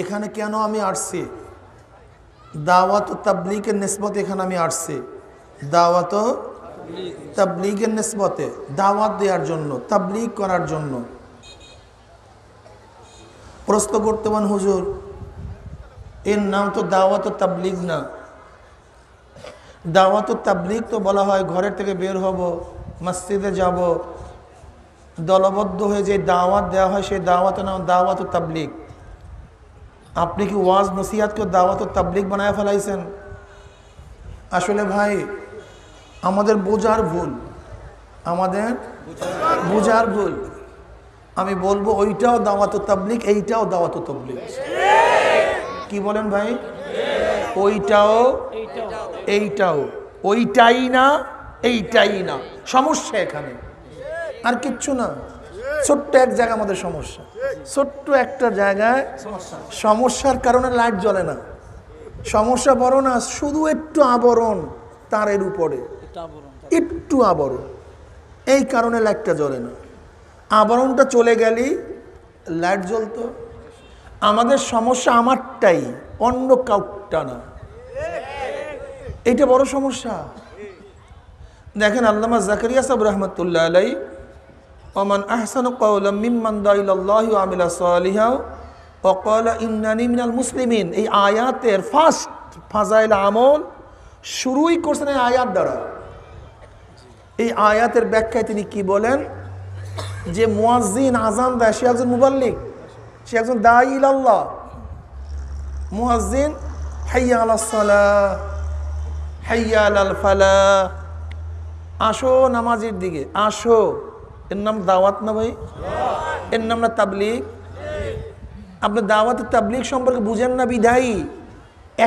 এখানে কেন আমি আসছি দাওয়াত ও তাবলিগের নেসবতে এখানে আমি আসছি দাওয়াত তাবলিগের নেসবতে দাওয়াত দেওয়ার জন্য তাবলিগ করার জন্য প্রশ্ন করতে হুজুর এর নাম তো দাওয়াত তাবলিগ না দাওয়াত ও তাবলিগ তো বলা হয় ঘরের থেকে বের হব মসজিদে যাব দলবদ্ধ হয়ে যে দাওয়াত দেওয়া হয় সেই দাওয়াতের নাম দাওয়াত ও তাবলিগ আপনি কি ওয়াজ নসিহাতকে দাওয়াত তাবলিক বানায় ফেলাইছেন আসলে ভাই আমাদের বোঝার ভুল আমাদের বোঝার ভুল আমি বলবো ওইটাও দাওয়াত তাবলিক এইটাও দাওয়াত তাবলিক কি বলেন ভাই ওইটাও এইটাও ওইটাই না এইটাই না সমস্যা এখানে আর কিচ্ছু না ছোট্ট এক জায়গা আমাদের সমস্যা ছোট্ট একটা জায়গায় সমস্যার কারণে লাইট জ্বলে না সমস্যা বড় না শুধু একটু আবরণ তারের উপরে একটু আবরণ এই কারণে লাইটটা জ্বলে না আবরণটা চলে গেলেই লাইট জ্বলতো আমাদের সমস্যা আমারটাই অন্য কাউটা না এটা বড় সমস্যা দেখেন আল্লামা জাকারিয়া সাব রহমতুল্লাহ আলাই ওমান আহসান কৌলাম মিম্মান দাইল্লাহ আমিলা সালিহা অকল ইন্নানি মিনাল মুসলিমিন এই আয়াতের ফার্স্ট ফাজাইল আমল শুরুই করছেন এই আয়াত দ্বারা এই আয়াতের ব্যাখ্যায় তিনি কি বলেন যে মুয়াজিন আজান দেয় সে একজন মুবাল্লিক সে একজন দায় আল্লাহ মুয়াজিন হাইয়া আলাহসালা হাইয়া আল ফালা আসো নামাজের দিকে আসো এর নাম দাওয়াত না ভাই এর নাম না তাবলিগ আপনি দাওয়াতের তাবলিগ সম্পর্কে বুঝেন না বিধায়ী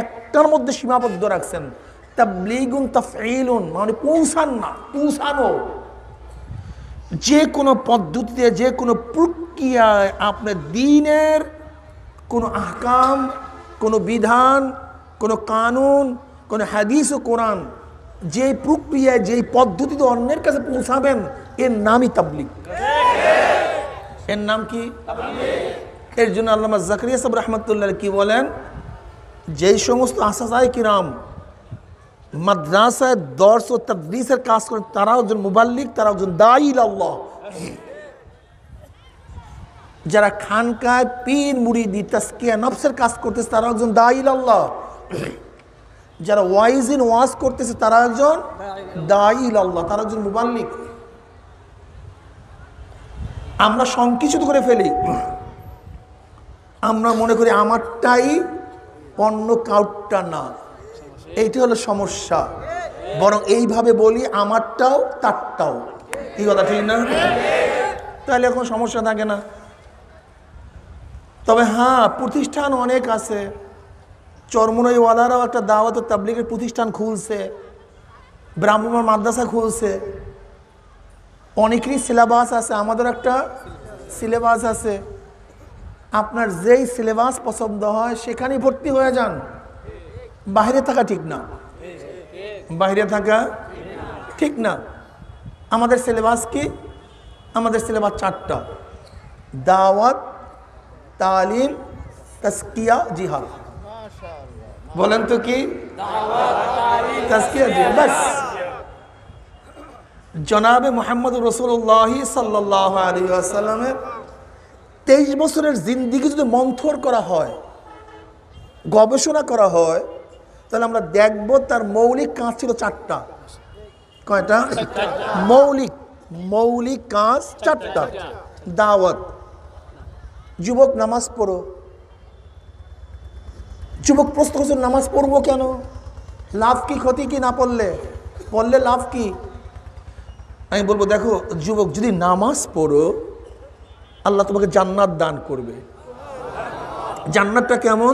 একটার মধ্যে সীমাবদ্ধ রাখছেন তাবলিগুন তাফইলুন মানে পৌঁছান না পৌঁছানো যে কোনো পদ্ধতিতে যে কোনো প্রক্রিয়ায় আপনার দিনের কোনো আহকাম কোনো বিধান কোনো কানুন কোনো হাদিস ও কোরআন যে প্রক্রিয়ায় যেই পদ্ধতিতে অন্যের কাছে পৌঁছাবেন এর নামই তাবলিগ এর নাম কি তাবলীগ এর জন্য আল্লামা জাকারিয়া সাহেব রাহমাতুল্লাহ কি বলেন যেই সমস্ত আসাসায় কিরাম মাদ্রাসায় দর্শ ও তদ্রিসের কাজ করে তারাও একজন মুবাল্লিক তারা একজন দায়ীল আল্লাহ যারা খানকায় পীর মুড়িদি তাসকিয়া নফসের কাজ করতেছে তারা একজন দায়ীল আল্লাহ যারা ওয়াইজিন ওয়াজ করতেছে তারা একজন দায়ীল আল্লাহ তারা একজন মুবাল্লিক আমরা সংকুচিত করে ফেলি আমরা মনে করি আমারটাই অন্য কাউটটা না এইটি হলো সমস্যা বরং এইভাবে বলি আমারটাও তারটাও কি কথা ঠিক না তাহলে এখন সমস্যা থাকে না তবে হ্যাঁ প্রতিষ্ঠান অনেক আছে ওয়াদারাও একটা দাওয়াত তাবলিগের প্রতিষ্ঠান খুলছে ব্রাহ্মণ মাদ্রাসা খুলছে অনেকেরই সিলেবাস আছে আমাদের একটা সিলেবাস আছে আপনার যেই সিলেবাস পছন্দ হয় সেখানেই ভর্তি হয়ে যান বাইরে থাকা ঠিক না বাইরে থাকা ঠিক না আমাদের সিলেবাস কি আমাদের সিলেবাস চারটা দাওয়াত তালিম তস্কিয়া জিহাদ বলেন তো কি তস্কিয়া জিহাদ জনাবে মোহাম্মদ রসুল্লাহি সাল্লাহ আলী আসাল্লামের তেইশ বছরের জিন্দিগি যদি মন্থর করা হয় গবেষণা করা হয় তাহলে আমরা দেখব তার মৌলিক কাজ ছিল চারটা কয়টা মৌলিক মৌলিক কাজ চারটা দাওয়াত যুবক নামাজ পড়ো যুবক প্রশ্ন করছে নামাজ পড়বো কেন লাভ কি ক্ষতি কি না পড়লে পড়লে লাভ কি আমি বলবো দেখো যুবক যদি নামাজ পড়ো আল্লাহ তোমাকে জান্নাত দান করবে জান্নাতটা কেমন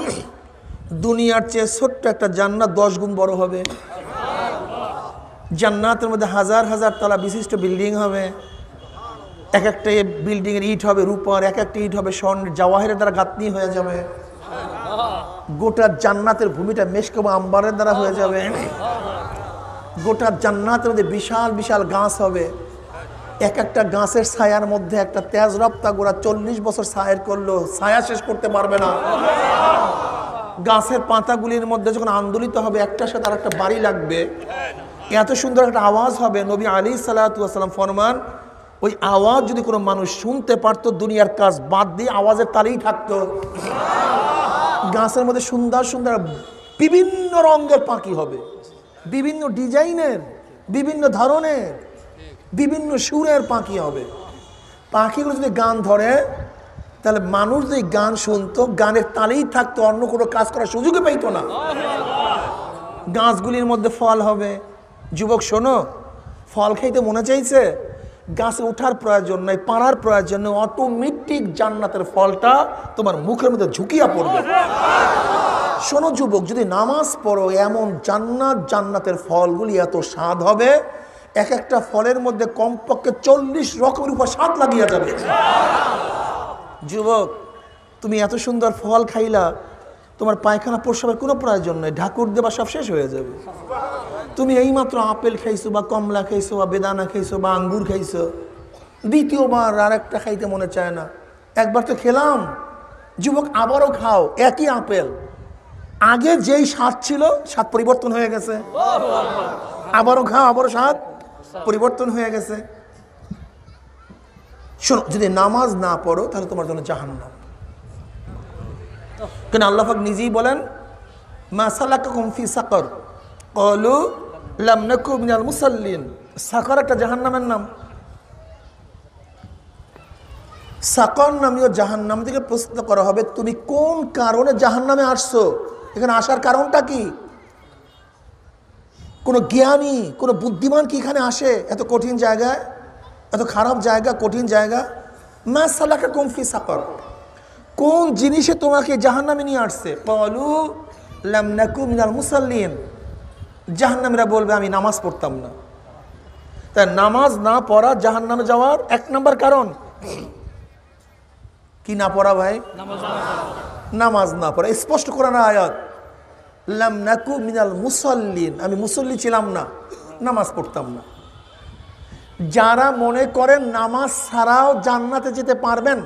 দুনিয়ার চেয়ে ছোট্ট একটা জান্নাত দশ গুণ বড় হবে জান্নাতের মধ্যে হাজার হাজার তলা বিশিষ্ট বিল্ডিং হবে এক একটা বিল্ডিংয়ের ইট হবে রূপার এক একটা ইট হবে স্বর্ণের জাওয়াহের দ্বারা গাঁতনি হয়ে যাবে গোটা জান্নাতের ভূমিটা মেশকম আম্বারের দ্বারা হয়ে যাবে গোটা জান্নাতের মধ্যে বিশাল বিশাল গাছ হবে এক একটা গাছের ছায়ার মধ্যে একটা তেজ রপ্তা গোড়া চল্লিশ বছর ছায়ের করলো ছায়া শেষ করতে পারবে না গাছের পাতাগুলির মধ্যে যখন আন্দোলিত হবে একটার সাথে আর একটা বাড়ি লাগবে এত সুন্দর একটা আওয়াজ হবে নবী আলী সাল্লাহাম ফরমান ওই আওয়াজ যদি কোনো মানুষ শুনতে পারতো দুনিয়ার কাজ বাদ দিয়ে আওয়াজের তালেই থাকতো গাছের মধ্যে সুন্দর সুন্দর বিভিন্ন রঙের পাখি হবে বিভিন্ন ডিজাইনের বিভিন্ন ধরনের বিভিন্ন সুরের পাখি হবে পাখিগুলো যদি গান ধরে তাহলে মানুষ যদি গান শুনতো গানের তালেই থাকতো অন্য কোনো কাজ করার সুযোগই পাইত না গাছগুলির মধ্যে ফল হবে যুবক শোনো ফল খাইতে মনে চাইছে গাছে ওঠার প্রয়োজন নাই পাড়ার প্রয়োজন নেই অটোমেটিক জান্নাতের ফলটা তোমার মুখের মধ্যে ঝুঁকিয়া পড়বে শোনো যুবক যদি নামাজ পড়ো এমন জান্নাত জান্নাতের ফলগুলি এত স্বাদ হবে এক একটা ফলের মধ্যে কমপক্ষে চল্লিশ রকমের উপর স্বাদ লাগিয়া যাবে যুবক তুমি এত সুন্দর ফল খাইলা তোমার পায়খানা প্রসাবের কোনো প্রয়োজন নেই ঢাকুর দেবা সব শেষ হয়ে যাবে তুমি এইমাত্র আপেল খাইছো বা কমলা খাইছো বা বেদানা খাইছো বা আঙ্গুর খাইছো দ্বিতীয়বার আর একটা খাইতে মনে চায় না একবার তো খেলাম যুবক আবারও খাও একই আপেল আগে যেই স্বাদ ছিল স্বাদ পরিবর্তন হয়ে গেছে আবারও খাও আবারও স্বাদ পরিবর্তন হয়ে গেছে শোনো যদি নামাজ না পড়ো তাহলে তোমার জন্য জাহান্নাম কেন আল্লাহাক নিজেই বলেন মাসালাকা কুমফি সাকর কলু লামনাকু মিনাল মুসাল্লিন সাকর একটা জাহান্নামের নাম সাকর নামীয় জাহান্নাম থেকে প্রশ্ন করা হবে তুমি কোন কারণে জাহান্নামে আসছো এখানে আসার কারণটা কি কোনো জ্ঞানী কোনো বুদ্ধিমান কি এখানে আসে এত কঠিন জায়গায় এত খারাপ জায়গা কঠিন জায়গা মা সালাকা কুমফি সাকর কোন জিনিসে তোমাকে জাহান্নামে নিয়ে আসছে পলু লামনাকু মিনাল মুসাল্লিন জাহান্নামীরা বলবে আমি নামাজ পড়তাম না তা নামাজ না পড়া জাহান্নামে যাওয়ার এক নম্বর কারণ কি না পড়া ভাই নামাজ না পড়া স্পষ্ট করে না আয়াত লামনাকু মিনাল মুসল্লিন আমি মুসল্লি ছিলাম না নামাজ পড়তাম না যারা মনে করেন নামাজ ছাড়াও জান্নাতে যেতে পারবেন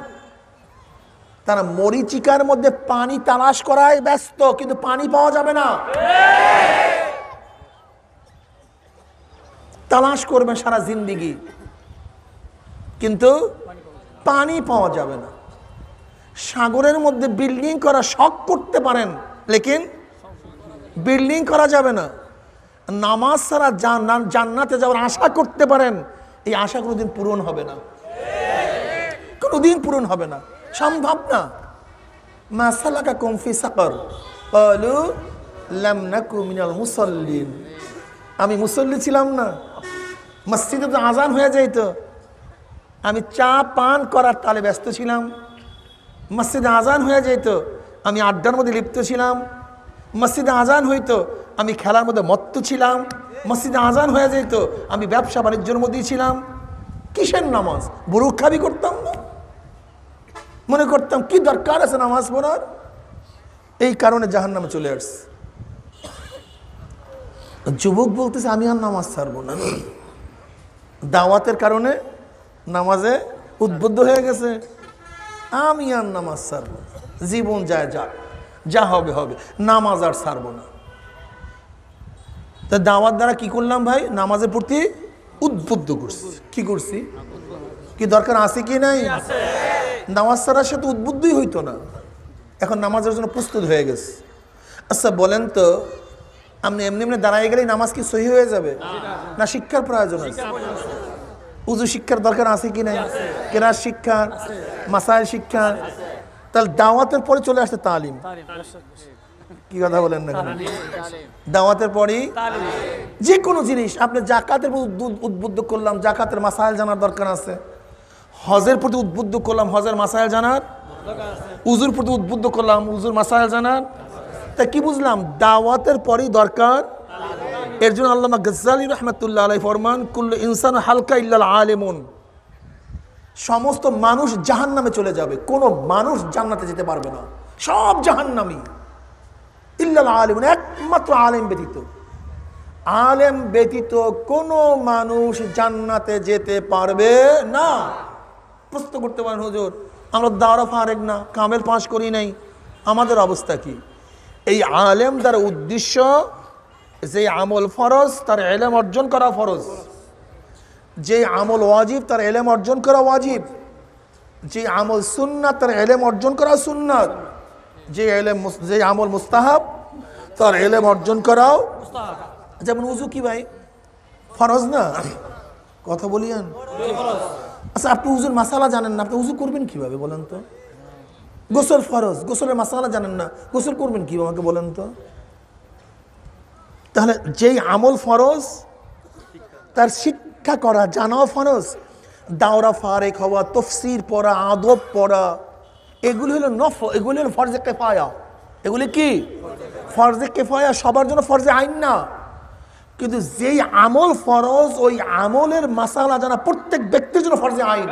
তারা মরিচিকার মধ্যে পানি তালাশ করায় ব্যস্ত কিন্তু পানি পাওয়া যাবে না তালাশ করবে সারা জিন্দিগি কিন্তু পানি পাওয়া যাবে না সাগরের মধ্যে বিল্ডিং করা শখ করতে পারেন লেকিন বিল্ডিং করা যাবে না নামাজ ছাড়া জান্নাতে যাওয়ার আশা করতে পারেন এই আশা কোনোদিন পূরণ হবে না কোনোদিন পূরণ হবে না সম্ভব না মা সালাকা সাকর কলু লামনা মুসল্লিন আমি মুসল্লি ছিলাম না মসজিদে তো আজান হয়ে যাইত আমি চা পান করার তালে ব্যস্ত ছিলাম মসজিদে আজান হয়ে যেত আমি আড্ডার মধ্যে লিপ্ত ছিলাম মসজিদে আজান হইতো আমি খেলার মধ্যে মত্ত ছিলাম মসজিদে আজান হয়ে যেত আমি ব্যবসা বাণিজ্যের মধ্যেই ছিলাম কিসের নামাজ বুরুক্ষাবি করতাম না মনে করতাম কি দরকার আছে নামাজ পড়ার এই কারণে জাহান নামে চলে আসছে যুবক বলতেছে আমি আর নামাজ ছাড়বো না দাওয়াতের কারণে নামাজে উদ্বুদ্ধ হয়ে গেছে আমি আর নামাজ ছাড়বো না জীবন যায় যা যা হবে হবে নামাজ আর ছাড়বো না তা দাওয়াত দ্বারা কি করলাম ভাই নামাজের প্রতি উদ্বুদ্ধ করছি কি করছি কি দরকার আছে কি নাই নামাজ সে সাথে উদ্বুদ্ধই হইতো না এখন নামাজের জন্য প্রস্তুত হয়ে গেছে আচ্ছা বলেন তো আপনি এমনি এমনি দাঁড়াই গেলেই নামাজ কি সহি হয়ে যাবে না শিক্ষার প্রয়োজন আছে উজু শিক্ষার দরকার আছে কি নাই কেনার শিক্ষা মাসাইল শিক্ষা তাহলে দাওয়াতের পরে চলে আসছে তালিম কি কথা বলেন না দাওয়াতের পরই যে কোনো জিনিস আপনি জাকাতের উদ্বুদ্ধ করলাম জাকাতের মাসাইল জানার দরকার আছে হজের প্রতি উদ্বুদ্ধ করলাম হজের মাসাইল জানার উজুর প্রতি উদ্বুদ্ধ করলাম উজুর মাসাইল জানার তা কি বুঝলাম দাওয়াতের পরেই দরকার এর জন্য আল্লাহ গজ্জালি রহমতুল্লাহ আলাই ফরমান কুল্লু ইনসান হালকা ইল্লাল আলেমুন সমস্ত মানুষ জাহান নামে চলে যাবে কোনো মানুষ জান্নাতে যেতে পারবে না সব নামি ইল্লাল আলেমন একমাত্র আলেম ব্যতীত আলেম ব্যতীত কোনো মানুষ জান্নাতে যেতে পারবে না প্রশ্ন করতে পারেন হুজুর আমরা দাঁড়া ফারেক না কামেল পাশ করি নাই আমাদের অবস্থা কি এই আলেম তার উদ্দেশ্য যে আমল ফরজ তার এলেম অর্জন করা ফরজ যে আমল ওয়াজিব তার এলেম অর্জন করা ওয়াজিব যে আমল সুন্নাত তার এলেম অর্জন করা সুন্নাত যে এলেম যে আমল মুস্তাহাব তার এলেম অর্জন করাও যেমন উজু কি ভাই ফরজ না কথা বলিয়েন আচ্ছা আপনি উজুর মাসালা জানেন না আপনি উজু করবেন কিভাবে বলেন তো গোসল ফরজ গোসলের মাসালা জানেন না গোসল করবেন কীভাবে আমাকে বলেন তো তাহলে যেই আমল ফরজ তার শিক্ষা করা জানাও ফরজ দাওরা ফারেক হওয়া তফসির পড়া আদব পড়া এগুলি হলো নফ এগুলি হলো ফরজে কেফায়া এগুলি কি ফরজে কেফায়া সবার জন্য ফরজে আইন না কিন্তু যেই আমল ফরজ ওই আমলের মাসালা জানা প্রত্যেক ব্যক্তির জন্য ফরজে আইন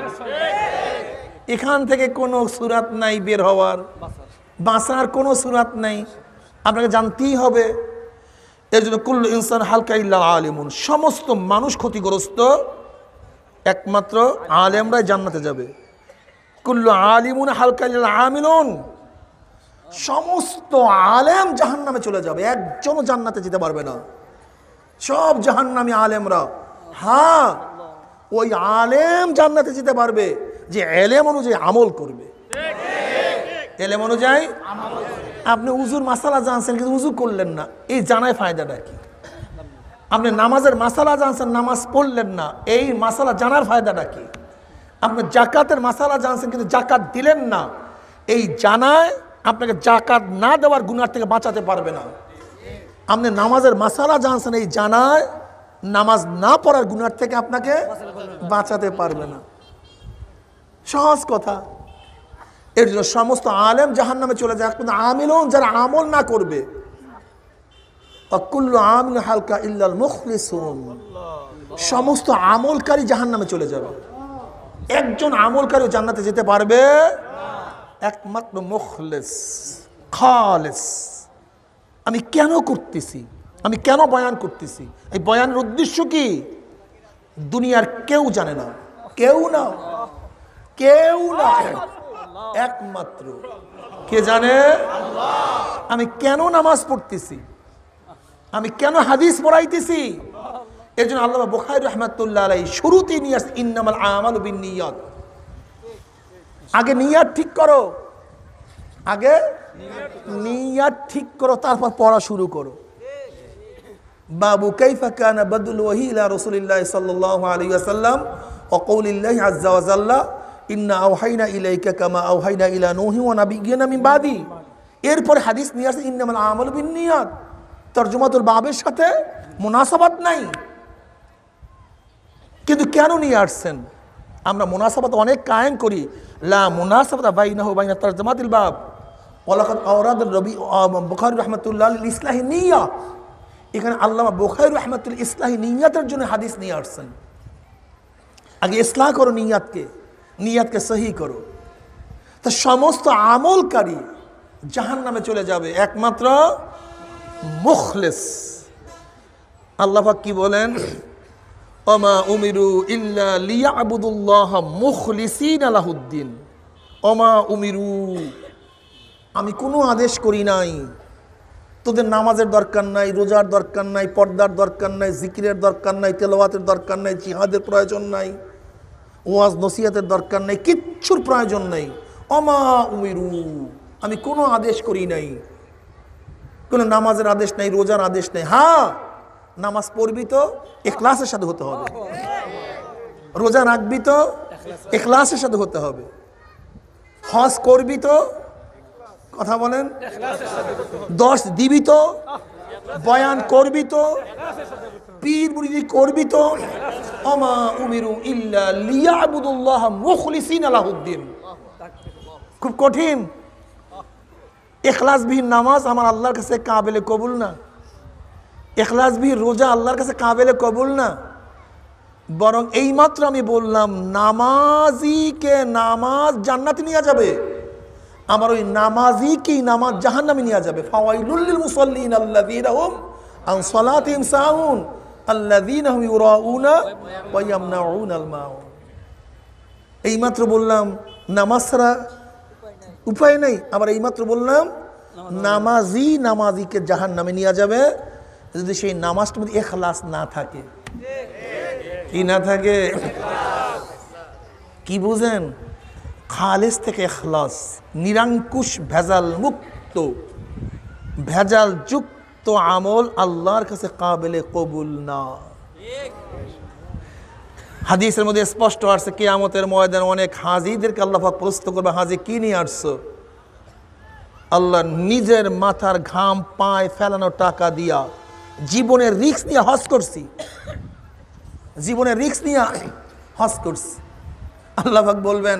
এখান থেকে কোনো সুরাত নাই বের হওয়ার বাঁচার কোনো সুরাত নাই আপনাকে জানতেই হবে এর জন্য কুল্লু ইনসান হালকা ইল্লা আলিমুন সমস্ত মানুষ ক্ষতিগ্রস্ত একমাত্র আলেমরাই জান্নাতে যাবে কুল্লু আলিমুন হালকা ইল্লা আমিলুন সমস্ত আলেম জাহান্নামে চলে যাবে একজনও জান্নাতে যেতে পারবে না সব জাহান্নামী আলেমরা হ্যাঁ ওই আলেম জান্নাতে যেতে পারবে যে এলেম অনুযায়ী আমল করবে এলেম অনুযায়ী আপনি উজুর মাসালা জানছেন কিন্তু উজু করলেন না এই জানায় ফায়দাটা কি আপনি নামাজের মাসালা জানছেন নামাজ পড়লেন না এই মাসালা জানার ফায়দাটা কি আপনি জাকাতের মাসালা জানছেন কিন্তু জাকাত দিলেন না এই জানায় আপনাকে জাকাত না দেওয়ার গুণার থেকে বাঁচাতে পারবে না আপনি নামাজের মাসালা জানছেন এই জানায় নামাজ না পড়ার গুণার থেকে আপনাকে বাঁচাতে পারবে না সহজ কথা এর জন্য সমস্ত আলেম জাহান নামে চলে যায় কিন্তু আমিল যারা আমল না করবে আমিল হালকা ইল্লাল সমস্ত আমলকারী জাহান নামে চলে যাবে একজন আমলকারী জান্নাতে যেতে পারবে একমাত্র মুখলেস খালেস আমি কেন করতেছি আমি কেন বয়ান করতেছি এই বয়ানের উদ্দেশ্য কি দুনিয়ার কেউ জানে না কেউ না কেউ না একমাত্র কে জানে আমি কেন নামাজ পড়তেছি আমি কেন হাদিস পড়াইতেছি এর জন্য আল্লাহ বোখাই রহমাতুল্লাহ আলাই শুরুতেই নিয়ে আস ইন্নামাল আমাল বিন নিয়ত আগে নিয়াত ঠিক করো আগে নিয়াত ঠিক করো তারপর পড়া শুরু করো বাবু কাইফা কানা বদুল ওহি ইলা রাসূলিল্লাহ সাল্লাল্লাহু আলাইহি ওয়াসাল্লাম ওয়া কওলিল্লাহি আজ্জা ওয়া জাল্লা ইন্না আওহাইনা ইলাইকা কামা আওহাইনা ইলা নূহি ওয়া নাবিয়িনা মিন বাদি এরপর হাদিস নিয়ে আসে ইন্নামাল আমাল বিনিয়াত তর্জমাতুল বাবের সাথে মুনাসাবাত নাই কিন্তু কেন নিয়ে আসছেন আমরা মুনাসাবাত অনেক কায়েম করি লা মুনাসাবাত বাইনাহু বাইনা তরজমাতুল বাব ওলাকাত আওরাদ রবি বুখারি রহমতুল্লাহ ইসলাহি নিয়া এখানে আল্লামা বুখারি রহমতুল ইসলাহি নিয়াতের জন্য হাদিস নিয়ে আসছেন আগে ইসলাহ করো নিয়াতকে নিয়াতকে সহি করো তা সমস্ত আমলকারী জাহান নামে চলে যাবে একমাত্র মুখলেস আল্লাহাক কি বলেন অমা উমিরু ইল্লা লিয়া আবুদুল্লাহ মুখলিসিন আলাহুদ্দিন অমা উমিরু আমি কোনো আদেশ করি নাই তোদের নামাজের দরকার নাই রোজার দরকার নাই পর্দার দরকার নাই জিকিরের দরকার নাই তেলোয়াতের দরকার নাই জিহাদের প্রয়োজন নাই ওয়াজ নসিহাতের দরকার নাই কিচ্ছুর প্রয়োজন নাই অমা উমিরু আমি কোনো আদেশ করি নাই কোনো নামাজের আদেশ নাই রোজার আদেশ নাই হ্যাঁ নামাজ পড়বি তো এখলাসের সাথে হতে হবে রোজা রাখবি তো এখলাসের সাথে হতে হবে হজ করবি তো কথা বলেন দশ দিবি তো বয়ান করবি তো পীর বুড়ি করবি তো অমা উমিরু ইল্লা লিয়াবুদুল্লাহ মুখলিসিন আলাহুদ্দিন খুব কঠিন এখলাসবিহীন নামাজ আমার আল্লাহর কাছে কাবেলে কবুল না এখলাসবিহীন রোজা আল্লাহর কাছে কাবেলে কবুল না বরং এইমাত্র আমি বললাম নামাজিকে নামাজ জান্নাত নিয়ে যাবে আমার ওই নামাজই কি নামাজ জাহান নামে নিয়ে যাবে ফাওয়াইলুল্লিল মুসল্লিন আল্লাদিন আহম আন সলাতিম সাউন আল্লাদিন আহম ইউরাউনা ওয়াইয়ামনাউন আল মাউন এইমাত্র বললাম নামাজ ছাড়া উপায় নেই আবার এইমাত্র বললাম নামাজি নামাজিকে জাহান নামে নিয়ে যাবে যদি সেই নামাজটার মধ্যে এখলাস না থাকে কি না থাকে কি বুঝেন খালেস থেকে খালাস নিরাঙ্কুশ ভেজাল মুক্ত ভেজাল যুক্ত আমল আল্লাহর কাছে কাবেলে কবুল না হাদিসের মধ্যে স্পষ্ট আসছে কেয়ামতের ময়দান অনেক হাজিদেরকে আল্লাহ প্রস্তুত করবে হাজি কি নিয়ে আসছো আল্লাহ নিজের মাথার ঘাম পায় ফেলানো টাকা দিয়া জীবনের রিক্স নিয়ে হজ করছি জীবনের রিক্স নিয়ে হস করছি আল্লাহাক বলবেন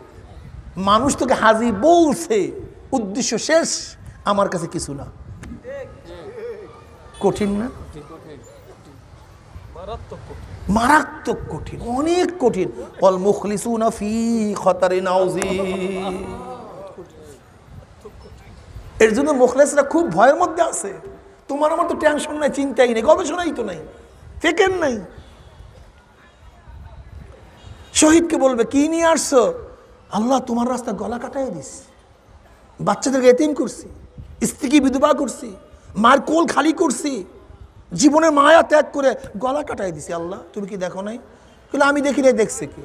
মানুষ তোকে হাজি বলছে উদ্দেশ্য শেষ আমার কাছে কিছু না কঠিন না মারাত্মক কঠিন অনেক কঠিন অল মুখলিসুনা ফি খতারে নাউজি এর জন্য মুখলেসরা খুব ভয়ের মধ্যে আছে তোমার আমার তো টেনশন নাই চিন্তাই নেই গবেষণাই তো নাই ফেকেন নাই শহীদকে বলবে কি নিয়ে আসছো আল্লাহ তোমার রাস্তা গলা কাটাই দিছি বাচ্চাদেরকে এতিম করছি স্ত্রীকে বিধবা করছি মার কোল খালি করছি জীবনের মায়া ত্যাগ করে গলা কাটাই দিছি আল্লাহ তুমি কি দেখো নাই কিন্তু আমি দেখি নাই দেখছে কি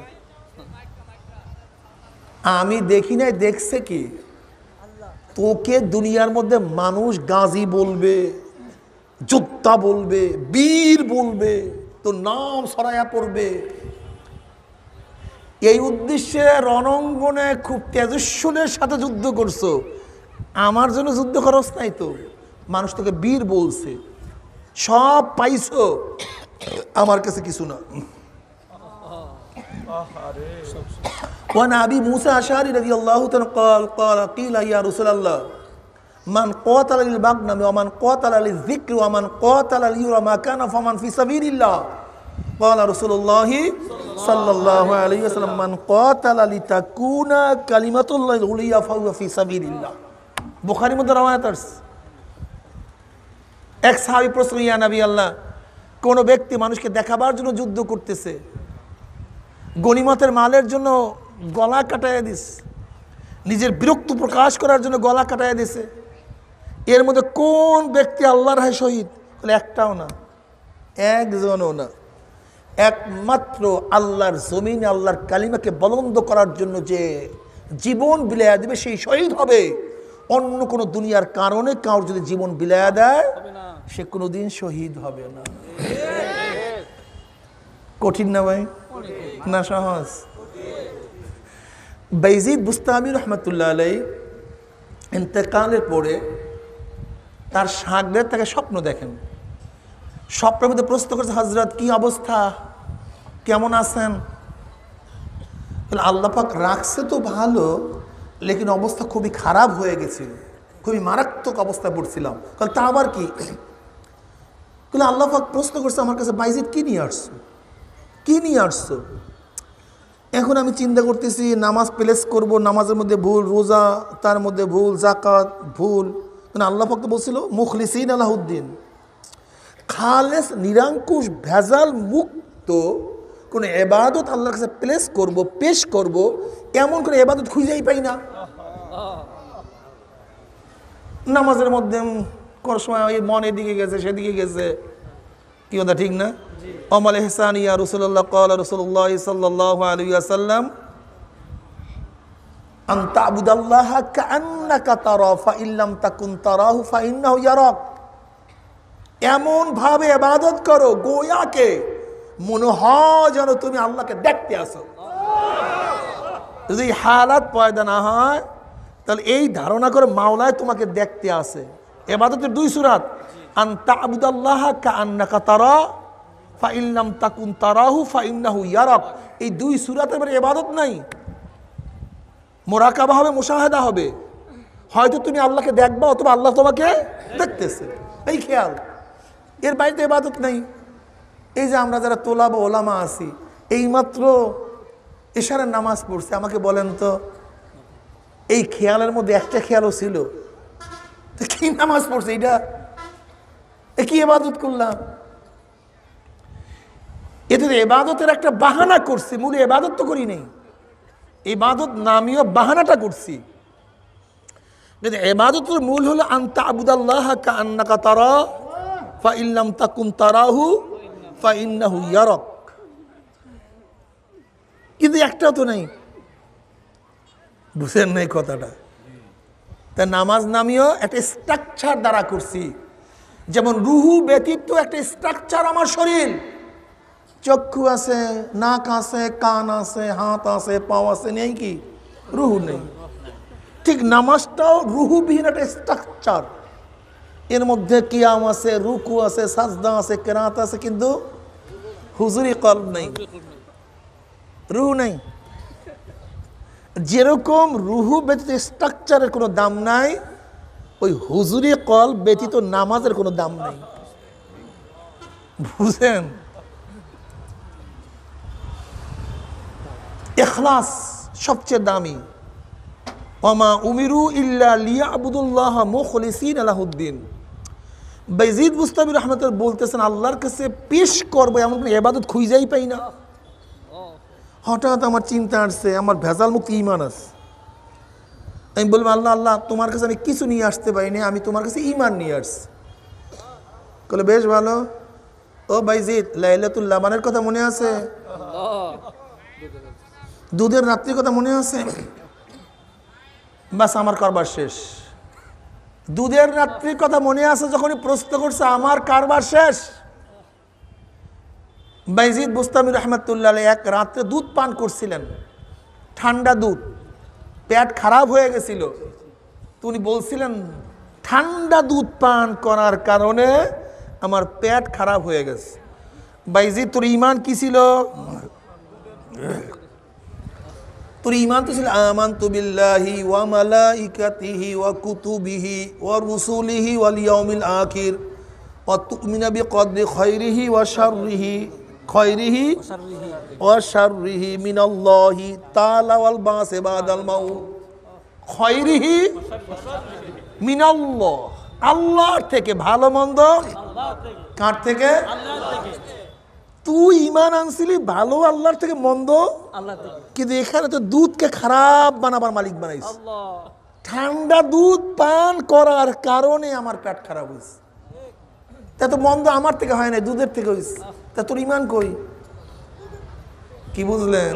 আমি দেখি নাই দেখছে কি তোকে দুনিয়ার মধ্যে মানুষ গাজী বলবে যোদ্ধা বলবে বীর বলবে তোর নাম সরাইয়া পড়বে এই উদ্দেশ্যে রণাঙ্গনে খুব তেজস্বলের সাথে যুদ্ধ করছো আমার জন্য যুদ্ধ খরচ নাই তো মানুষ তোকে বীর বলছে সব পাইছো আমার কাছে কিছু না ওয়ান আবি মুসা আশারি রাজি আল্লাহ কল কল কিল আইয়া রসুল আল্লাহ মান কত আলালি বাগনামে অমান কত আলালি জিক্র অমান কত আলালি রমা কেন ফমান ফিসাবির ইল্লাহ قال رسول الله صلى الله عليه وسلم من قاتل لتكون كلمة الله العليا فهو في سبيل الله বুখারির মধ্যে রওয়ায়াত এক সাহাবী প্রশ্ন ইয়া নবী আল্লাহ কোনো ব্যক্তি মানুষকে দেখাবার জন্য যুদ্ধ করতেছে গনিমতের মালের জন্য গলা কাটাইয়া দিস নিজের বিরক্ত প্রকাশ করার জন্য গলা কাটায় দিছে এর মধ্যে কোন ব্যক্তি আল্লাহর হয় শহীদ একটাও না একজনও না একমাত্র আল্লাহর জমিন আল্লাহর কালিমাকে বলন্দ করার জন্য যে জীবন বিলায়া দেবে সেই শহীদ হবে অন্য কোনো দুনিয়ার কারণে কারোর যদি জীবন বিলায়া দেয় সে কোনোদিন শহীদ হবে না কঠিন না ভাই না সহজ বেজিদ বুস্তামি রহমতুল্লাহ আলাই ইন্তেকালের পরে তার সাগরে তাকে স্বপ্ন দেখেন সব মধ্যে প্রশ্ন করছে হজরত কি অবস্থা কেমন আছেন তাহলে আল্লাপাক রাখছে তো ভালো লেকিন অবস্থা খুবই খারাপ হয়ে গেছিল খুবই মারাত্মক অবস্থায় পড়ছিলাম কাল তা আবার কি কিন্তু আল্লাহাক প্রশ্ন করছে আমার কাছে বাইজিদ কী নিয়ে আসছো কী নিয়ে আসছো এখন আমি চিন্তা করতেছি নামাজ প্লেস করব নামাজের মধ্যে ভুল রোজা তার মধ্যে ভুল জাকাত ভুল আল্লাহ পাক তো বলছিল মুখলিসিন আলাহুদ্দিন খালেস নিরাঙ্কুশ ভেজাল মুক্ত কোনো এবাদত আল্লাহর কাছে প্লেস করব পেশ করব এমন করে এবাদত খুঁজেই পাই না নামাজের মধ্যে কোনো সময় ওই মন এদিকে গেছে সেদিকে গেছে কি কথা ঠিক না অমল এহসান ইয়া রসুল্লাহ কাল রসুল্লাহ সাল্লাহ আলী আসাল্লাম আন্তা কান্না কাতার ফা ইল্লাম তাকুন তারাহু ফা ইয়ারাক এমনভাবে আবাদত করো গোয়াকে মনে হয় যেন তুমি আল্লাহকে দেখতে আসো যদি হালাত পয়দা না হয় তাহলে এই ধারণা করে মাওলায় তোমাকে দেখতে আসে এবাদতের দুই সুরাত আন তাকুন এই দুই এবাদত নাই মোরাকাবা হবে হবে হয়তো তুমি আল্লাহকে দেখবা অথবা আল্লাহ তোমাকে দেখতেছে এই খেয়াল এর বাইরে তো এবাদত নেই এই যে আমরা যারা তোলা বা ওলামা আসি এইমাত্র এশারের নামাজ পড়ছে আমাকে বলেন তো এই খেয়ালের মধ্যে একটা খেয়ালও ছিল কি নামাজ পড়ছে এটা এ কি এবাদত করলাম এতে এবাদতের একটা বাহানা করছি মূল এবাদত তো করি নেই এবাদত নামীয় বাহানাটা করছি এবাদতের মূল হলো আন্তা আবুদাল্লাহ কা আন্না ফা তাকুম তারাহু ইয়ারক কিন্তু একটা তো নেই বুঝেন নেই কথাটা তা নামাজ নামিও একটা স্ট্রাকচার দ্বারা করছি যেমন রুহু ব্যতীত একটা স্ট্রাকচার আমার শরীর চক্ষু আছে নাক আছে কান আছে হাত আছে পাও আছে নেই কি রুহু নেই ঠিক নামাজটাও রুহুবিহীন একটা স্ট্রাকচার এর মধ্যে কিয়াম আছে রুকু আছে সাজদা আছে কেরাত আছে কিন্তু হুজুরি কল নেই রু নেই যেরকম রুহু ব্যতীত স্ট্রাকচারের কোনো দাম নাই ওই হুজুরি কল ব্যতীত নামাজের কোনো দাম নেই বুঝেন এখলাস সবচেয়ে দামি অমা উমিরু ইল্লা লিয়া আবুদুল্লাহ মুখলিসিন আলাহুদ্দিন বেজিদ মুস্তাবি রহমতাল বলতেছেন আল্লাহর কাছে পেশ করবো এমন কোনো এবাদত খুঁজেই পাই না হঠাৎ আমার চিন্তা আসছে আমার ভেজাল মুক্তি ইমান আছে আমি বলবো আল্লাহ আল্লাহ তোমার কাছে আমি কিছু নিয়ে আসতে পারিনি আমি তোমার কাছে ইমান নিয়ে আসছি বলে বেশ ভালো ও বাইজিদ লাইলাতুল লাবানের কথা মনে আছে দুধের রাত্রির কথা মনে আছে বাস আমার কারবার শেষ দুধের রাত্রির কথা মনে আছে যখনই প্রশ্ন করছে আমার কারবার শেষ বাইজিদ বুস্তামি রহমতুল্লাহ এক রাত্রে দুধ পান করছিলেন ঠান্ডা দুধ পেট খারাপ হয়ে গেছিল উনি বলছিলেন ঠান্ডা দুধ পান করার কারণে আমার পেট খারাপ হয়ে গেছে বাইজিদ তোর ইমান কি ছিল তোর ইমান তো ছিল বিল্লাহি ওয়া মালাইকাতিহি ওয়া কুতুবিহি ওয়া রুসুলিহি ওয়াল ইয়াউমিল আখির ওয়া তুমিনা বিকদরি খায়রিহি ওয়া শাররিহি খয়রিহি ওয়া শাররিহি মিনাল্লাহি তাআলা ওয়াল বাস ইবাদাল মাউত খয়রিহি মিনাল্লাহ আল্লাহর থেকে ভালো মন্দ কার থেকে আল্লাহ থেকে তুই ইমান আনছিলি ভালো আল্লাহর থেকে মন্দ কিন্তু এখানে তো দুধকে খারাপ বানাবার মালিক বানাইস ঠান্ডা দুধ পান করার কারণে আমার পেট খারাপ হয়েছে তা তো মন্দ আমার থেকে হয় না দুধের থেকে হয়েছে তা তোর ইমান কই কি বুঝলেন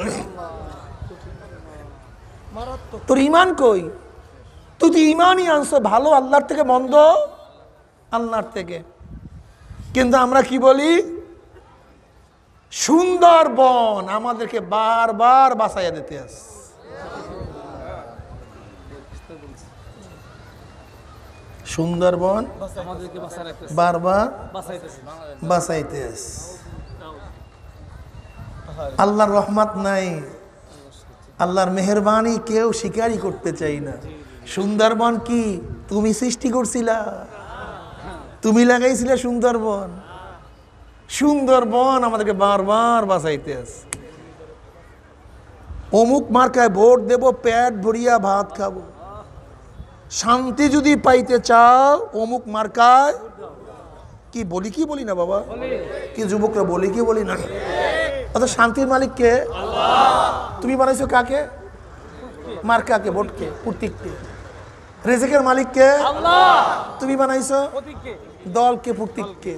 তোর ইমান কই তুই তো ইমানই আনছো ভালো আল্লাহর থেকে মন্দ আল্লাহর থেকে কিন্তু আমরা কি বলি সুন্দর বন আমাদেরকে বারবার বাসাইয়া দিতে আস সুন্দরবন বারবার বাসাইতে আস আল্লাহর রহমত নাই আল্লাহর মেহরবানি কেউ স্বীকারই করতে চাই না সুন্দরবন কি তুমি সৃষ্টি করছিলা তুমি লাগাইছিলে সুন্দরবন সুন্দরবন আমাদেরকে বারবার বাঁচাইতে আছে অমুক মার্কায় ভোট দেব পেট ভরিয়া ভাত খাব শান্তি যদি পাইতে চাও অমুক মার্কায় কি বলি কি বলি না বাবা কি যুবকরা বলি কি বলি না অত শান্তির মালিককে তুমি বানাইছো কাকে মার্কাকে ভোটকে প্রতীককে রেজেকের মালিককে তুমি বানাইছো দলকে প্রতীককে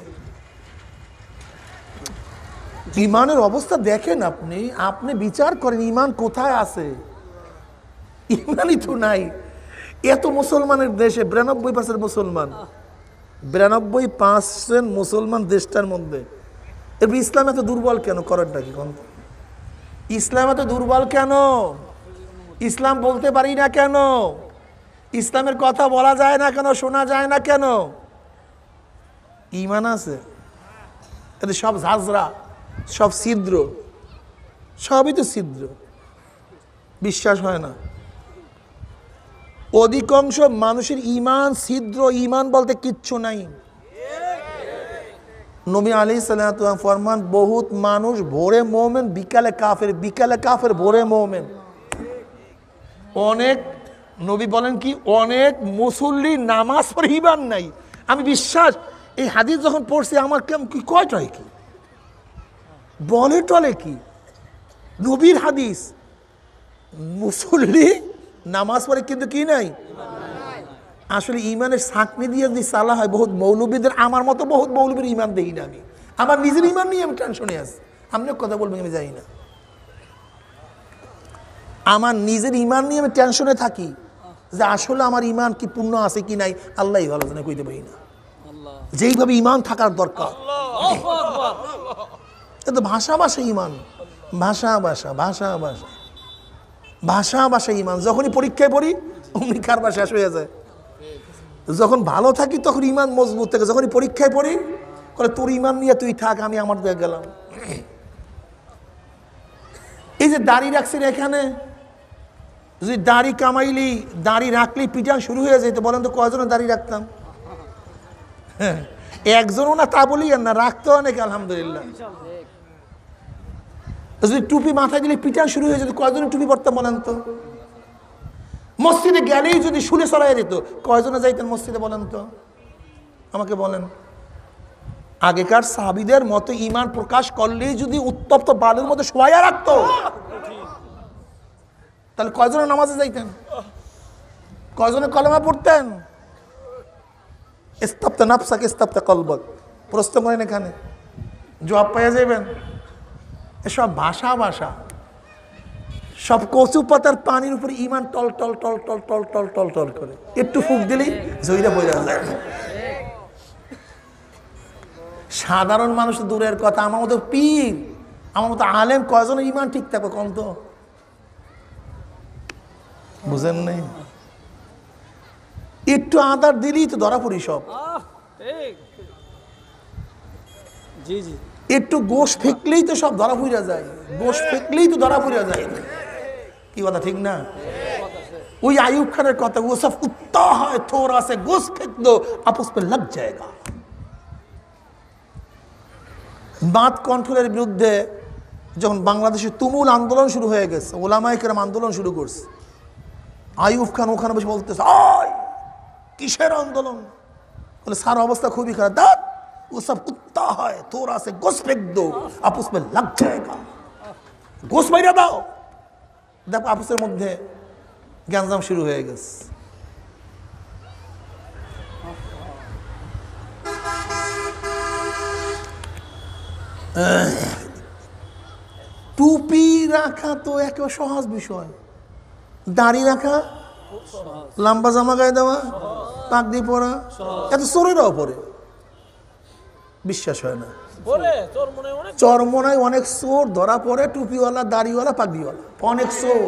ইমানের অবস্থা দেখেন আপনি আপনি বিচার করেন ইমান কোথায় আছে ইমানই তো নাই এত মুসলমানের দেশে বিরানব্বই পার্সেন্ট মুসলমান বিরানব্বই পার্সেন্ট মুসলমান দেশটার মধ্যে এরপর ইসলাম এত দুর্বল কেন করেন নাকি কোন ইসলাম এত দুর্বল কেন ইসলাম বলতে পারি না কেন ইসলামের কথা বলা যায় না কেন শোনা যায় না কেন ইমান আছে সব ঝাঁঝরা সব ছিদ্র সবই তো ছিদ্র বিশ্বাস হয় না অধিকাংশ মানুষের ইমান ছিদ্র ইমান বলতে কিচ্ছু নাই নবী আলী সাল্লাম ফরমান বহুত মানুষ ভোরে মৌমেন বিকালে কাফের বিকালে কাফের ভোরে মোহমেন অনেক নবী বলেন কি অনেক মুসল্লি নামাজ পড়ে ইমান নাই আমি বিশ্বাস এই হাদিস যখন পড়ছি আমার কেমন কি কয়টা হয় কি বলে টলে কি নবীর হাদিস মুসল্লি নামাজ পড়ে কিন্তু কি নাই আসলে ইমানের সাকনি দিয়ে যদি সালা হয় বহুত মৌলবীদের আমার মতো বহুত মৌলবীর ইমান দেই না আমি আমার নিজের ইমান নিয়ে আমি টেনশনে আছি আপনিও কথা বলবেন আমি জানি না আমার নিজের ইমান নিয়ে আমি টেনশনে থাকি যে আসলে আমার ইমান কি পূর্ণ আছে কি নাই আল্লাহ ভালো জানে কইতে পারি না যেইভাবে ইমান থাকার দরকার এত ভাষা ভাষা ইমান ভাষা ভাষা ভাষা ভাষা ভাষা ভাষা ইমান যখনই পরীক্ষায় পড়ি অমনি কারবা শেষ হয়ে যায় যখন ভালো থাকি তখন ইমান মজবুত থাকে যখনই পরীক্ষায় পড়ি করে তোর ইমান নিয়ে তুই থাক আমি আমার দিয়ে গেলাম এই যে দাড়ি রাখছেন এখানে যদি দাড়ি কামাইলি দাড়ি রাখলি পিটান শুরু হয়ে যেত বলেন তো কয়জনে দাড়ি রাখতাম হ্যাঁ, একজনও না তা বলি আর না রাখতে অনেক আলহামদুলিল্লাহ যদি টুপি মাথায় দিলে পিটা শুরু হয়ে যেত কয়জনের টুপি পরতাম বলেন তো মসজিদে গেলেই যদি শুলে সরাই দিত কয়জনে যাইতেন মসজিদে বলেন তো আমাকে বলেন আগেকার সাবিদের মতো ইমান প্রকাশ করলেই যদি উত্তপ্ত বালুর মতো শোয়া রাখতো তাহলে কয়জনে নামাজে যাইতেন কয়জনে কলমা পড়তেন ইস্তাপ্তা নাফসাকে ইস্তাপ্তা কলবক প্রশ্ন করেন এখানে জবাব পাইয়া যাইবেন এসব ভাষা ভাষা সব কচু পাতার পানির উপরে ইমান টল টল টল টল টল টল টল টল করে একটু ফুক দিলেই জয়ীরা বোঝা যায় সাধারণ মানুষ দূরের কথা আমার মতো পীর আমার মতো আলেম কয়জন ইমান ঠিক থাকবে কম তো বুঝেন নেই একটু আদার দিলেই তো ধরা পড়ি সব জি জি একটু গোশ ফেঁকলেই তো সব ধরা ফুইরা যায় গোশ ফেঁকলেই তো ধরা ফুইরা যায় কি কথা ঠিক না ওই আয়ুব খানের কথা ও সব উত্তা হয় থোর আছে গোশ ফেঁক দো পে লাগ যায়গা বাঁধ কন্ট্রোলের বিরুদ্ধে যখন বাংলাদেশে তুমুল আন্দোলন শুরু হয়ে গেছে ওলামাইকেরাম আন্দোলন শুরু করছে আয়ুব খান ওখানে বসে বলতেছে কিসের আন্দোলন বলে সার অবস্থা খুবই খারাপ দাঁত वो सब कुत्ता है थोड़ा से गोश फेंक दो आप उसमें लग जाएगा গোস বাইরা দাও দেখো আপসের মধ্যে গ্যাঞ্জাম শুরু হয়ে গেছে টুপি রাখা তো একেবারে সহজ বিষয় দাড়ি রাখা লম্বা জামা গায়ে দেওয়া তাক দিয়ে পরা এত চোরেরাও পরে বিশ্বাস হয় না চরমনায় অনেক চোর ধরা পড়ে টুপিওয়ালা দাড়িওয়ালা পাগড়িওয়ালা অনেক চোর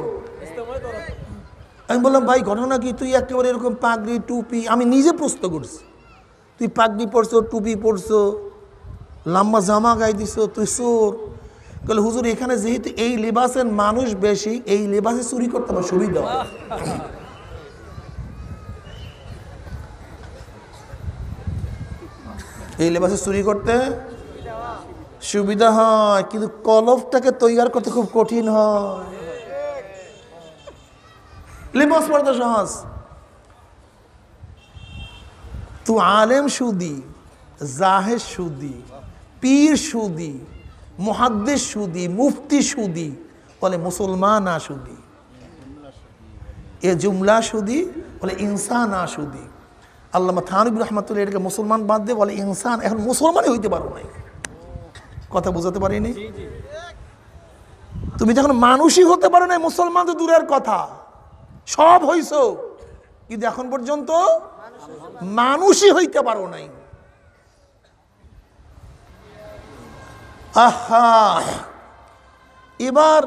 আমি বললাম ভাই ঘটনা কি তুই একেবারে এরকম পাগড়ি টুপি আমি নিজে প্রস্ত করছি তুই পাগড়ি পরছো টুপি পরছো লম্বা জামা গাই দিছ তুই চোর বলে হুজুর এখানে যেহেতু এই লেবাসের মানুষ বেশি এই লেবাসে চুরি করতে আমার সুবিধা এই লেবাসে চুরি করতে সুবিধা হয় কিন্তু কলফটাকে তৈরি করতে খুব কঠিন হয় লেবাস পড়তে সহজ তু আলেম সুদি জাহেদ সুদি পীর সুদি মহাদ্দেশ সুদি মুফতি সুদি বলে মুসলমান আসুদি এ জুমলা সুদি বলে ইনসান আসুদি আল্লামা থানবির রহমাতুল্লাহ এটাকে মুসলমান বাদ দিয়ে বলে ইনসান এখন মুসলমানই হইতে পারো না কথা বুঝাতে পারিনি তুমি যখন মানুষই হতে পারো না মুসলমান তো দূরের কথা সব হইস কিন্তু এখন পর্যন্ত মানুষই হইতে পারো নাই আহা এবার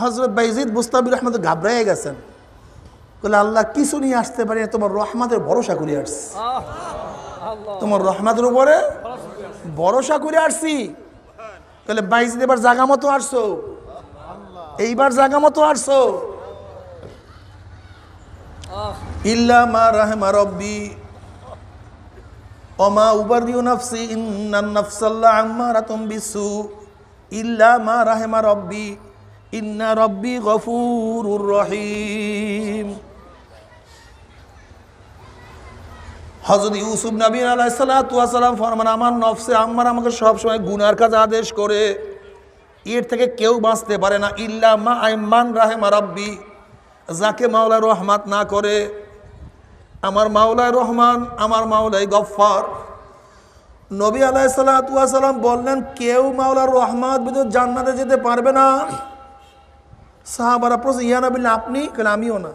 হজরত বাইজিদ মুস্তাবির আহমদ ঘাবড়াইয়া গেছেন বলে আল্লাহ কিছু নিয়ে আসতে পারি না তোমার রহমাদের ভরসা করে আসছি তোমার রহমাদের উপরে ভরসা করে আসছি তাহলে বাইশ এবার জাগা মতো আসছো এইবার জাগা মতো আসছো ইল্লামা রব্বি অমা নাফসি বিসু রব্বি ইন্না রব্বি রহিম হজরত ইউসুফ নবী আলাইসাল্লাম ফরমান আমার নফসে আম্মার আমাকে সবসময় গুনার কাজ আদেশ করে এর থেকে কেউ বাঁচতে পারে না ইল্লা মা আইমান রাহেমা রাব্বি যাকে মাওলায় রহমাত না করে আমার মাওলায় রহমান আমার মাওলায় গফ্ফার নবী আলাই সাল্লাম বললেন কেউ মাওলার রহমাত ভিতর জান্নাতে যেতে পারবে না সাহাবারা প্রশ্ন ইয়ানা নবীল আপনি কেন আমিও না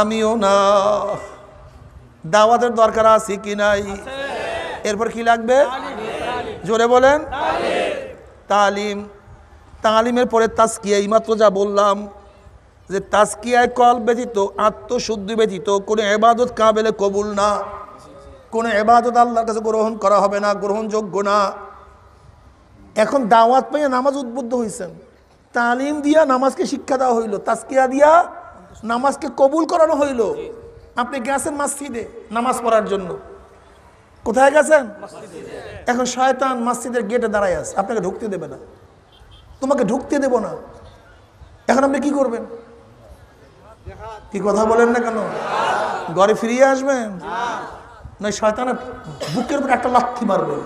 আমিও না দাওয়াতের দরকার আছে কি নাই এরপর কি লাগবে জোরে বলেন তালিম তালিমের পরে তাস্কিয়া এইমাত্র যা বললাম যে তাস্কিয়ায় কল ব্যতীত আত্মশুদ্ধি ব্যতীত কোনো এবাদত কাবেলে কবুল না কোনো এবাদত আল্লাহর কাছে গ্রহণ করা হবে না গ্রহণযোগ্য না এখন দাওয়াত পেয়ে নামাজ উদ্বুদ্ধ হয়েছেন তালিম দিয়া নামাজকে শিক্ষা দেওয়া হইল তাস্কিয়া দিয়া নামাজকে কবুল করানো হইলো আপনি গেছেন মাসজিদে নামাজ পড়ার জন্য কোথায় গেছেন এখন শয়তান মাসজিদের গেটে দাঁড়ায় আছে আপনাকে ঢুকতে দেবে না তোমাকে ঢুকতে দেব না এখন আপনি কি করবেন কি কথা বলেন না কেন ঘরে ফিরিয়ে আসবেন নয় শয়তানের বুকের উপর একটা লক্ষ্মী মারবেন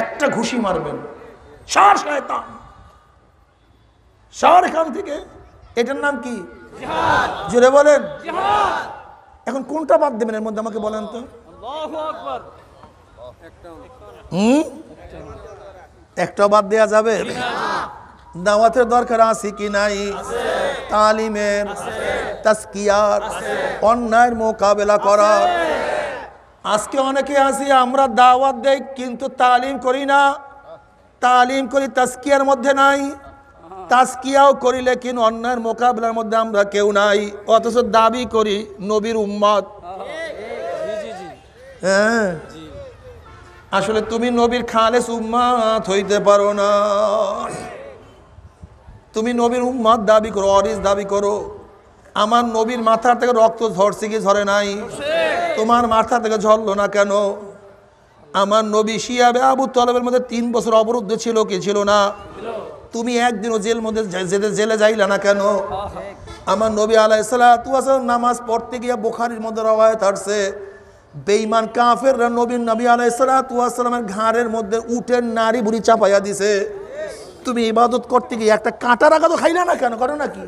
একটা ঘুষি মারবেন সার শয়তান সার এখান থেকে এটার নাম কি জোরে বলেন এখন কোনটা বাদ দেবেন এর মধ্যে আমাকে বলেন তো হুম একটা বাদ দেওয়া যাবে দাওয়াতের দরকার আছে কি নাই তালিমের তাস্কিয়ার অন্যায়ের মোকাবেলা করার আজকে অনেকে আছি আমরা দাওয়াত দেই কিন্তু তালিম করি না তালিম করি তাস্কিয়ার মধ্যে নাই তাস্কিয়াও করিলে কিন অন্যের মোকাবিলার মধ্যে আমরা কেউ নাই অথচ দাবি করি নবীর উম্মত হ্যাঁ আসলে তুমি নবীর খালেস উম্মাত হইতে পারো না তুমি নবীর উম্মাদ দাবি করো অরিস দাবি করো আমার নবীর মাথার থেকে রক্ত ঝরছে কি ঝরে নাই তোমার মাথা থেকে ঝরলো না কেন আমার নবী শিয়াবে আবু তলবের মধ্যে তিন বছর অবরুদ্ধ ছিল কি ছিল না তুমি একদিনও জেল মধ্যে যেতে জেলে যাইলা না কেন আমার নবী আলাই সালাম নামাজ পড়তে গিয়া বোখারির মধ্যে রওয়ায়ত আসছে বেইমান কাফের নবীন নবী আলাই আসলামের ঘাড়ের মধ্যে উঠের নারী বুড়ি চাপাইয়া দিছে তুমি ইবাদত করতে গিয়ে একটা কাঁটা রাখা তো খাইলা না কেন ঘটনা কি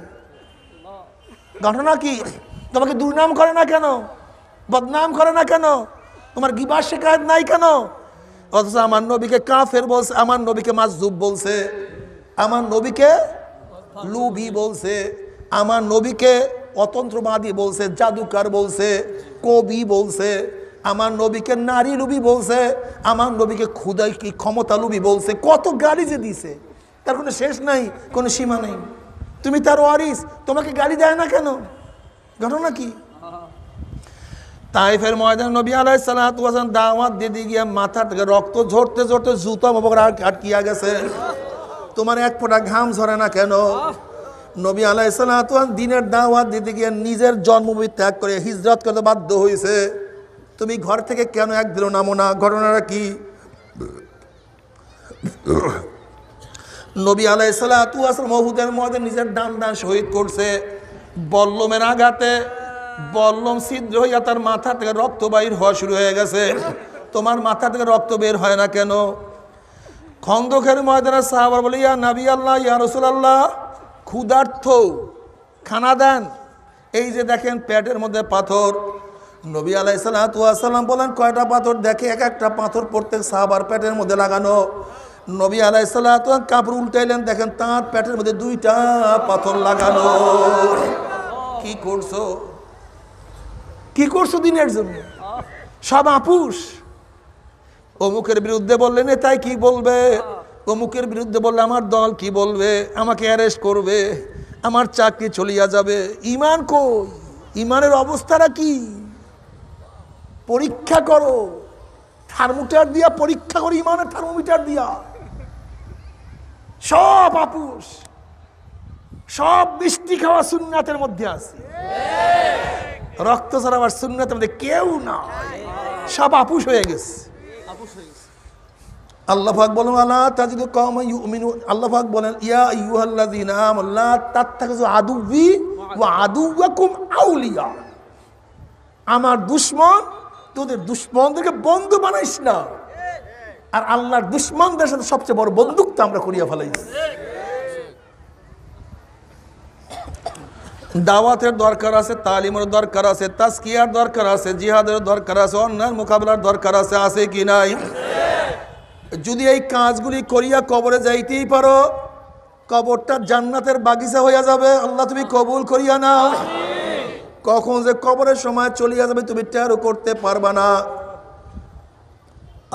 ঘটনা কি তোমাকে দুর্নাম করে না কেন বদনাম করে না কেন তোমার গিবার শিকায়ত নাই কেন অথচ আমার নবীকে কাফের বলছে আমার নবীকে মাসজুব বলছে আমার নবীকে লুভি বলছে আমার নবীকে অতন্ত্রবাদী বলছে জাদুকার বলছে কবি বলছে আমার নবীকে নারী লুবি বলছে আমার নবীকে ক্ষুদাই কি ক্ষমতা লুবি বলছে কত গালি যে দিছে তার কোনো শেষ নাই কোনো সীমা নেই তুমি তার ওয়ারিস তোমাকে গালি দেয় না কেন ঘটনা কি তাইফের ময়দান নবী আলাই সালাম দাওয়াত দিয়ে গিয়া গিয়ে মাথা থেকে রক্ত ঝরতে ঝরতে জুতো আটকিয়া গেছে তোমার এক ফোঁটা ঘাম ঝরে না কেন নবী আলাইসালাত দিনের দাওয়াত দিতে গিয়ে নিজের জন্মভূমি ত্যাগ করে হিজরত করতে বাধ্য হয়েছে তুমি ঘর থেকে কেন এক দিল নামো না ঘটনাটা কি নবী আলাইসালাম মহুদের মধ্যে নিজের ডান ডান শহীদ করছে বল্লমের আঘাতে বল্লম ছিদ্র হইয়া তার মাথা থেকে রক্ত বাহির হওয়া শুরু হয়ে গেছে তোমার মাথা থেকে রক্ত বের হয় না কেন খন্দকের ময়দানের সাহাবার বলে ইয়া নাবি আল্লাহ ইয়া রসুল আল্লাহ ক্ষুধার্থ খানা দেন এই যে দেখেন প্যাটের মধ্যে পাথর নবী আলাই সাল্লাম বলেন কয়টা পাথর দেখে এক একটা পাথর প্রত্যেক সাহাবার প্যাটের মধ্যে লাগানো নবী আলাই সাল্লাহাম কাপড় উল্টাইলেন দেখেন তাঁর প্যাটের মধ্যে দুইটা পাথর লাগানো কি করছো কি করছো দিনের জন্য সব আপুষ অমুকের বিরুদ্ধে বললে নেতাই কি বলবে হ্যাঁ। অমুকের বিরুদ্ধে বললে আমার দল কি বলবে আমাকে অ্যারেস্ট করবে আমার চাকরি চলিয়া যাবে ইমান কই ইমানের অবস্থাটা কি পরীক্ষা করো থার্মোমিটার দিয়া পরীক্ষা করো ইমানের থার্মোমিটার দিয়া সব আপুষ সব মিষ্টি খাওয়া সুন্নাতের মধ্যে আছে রক্ত ছাড়া আমার সুন্নাতের মধ্যে কেউ না সব আপুষ হয়ে গেছে আল্লাহাক বলেন আল্লাহ তাজিদ কম ইউমিনু আল্লাহাক বলেন ইয়া ইউহাল্লাদিন আল্লাহ তার থেকে থাকে আদুবি ও আদুবাকুম আউলিয়া আমার দুশ্মন তোদের দুশ্মনদেরকে বন্ধু বানাইস না আর আল্লাহর দুশ্মনদের সাথে সবচেয়ে বড় বন্দুক তো আমরা করিয়া ফেলাইছি দাওয়াতের দরকার আছে তালিমের দরকার আছে তাস্কিয়ার দরকার আছে জিহাদের দরকার আছে অন্যান্য মোকাবিলার দরকার আছে আছে কি নাই যদি এই কাজগুলি করিয়া কবরে যাইতেই পারো কবরটা জান্নাতের বাগিচা হইয়া যাবে আল্লাহ তুমি কবুল করিয়া না কখন যে কবরের সময় চলিয়া যাবে তুমি টেরো করতে পারবা না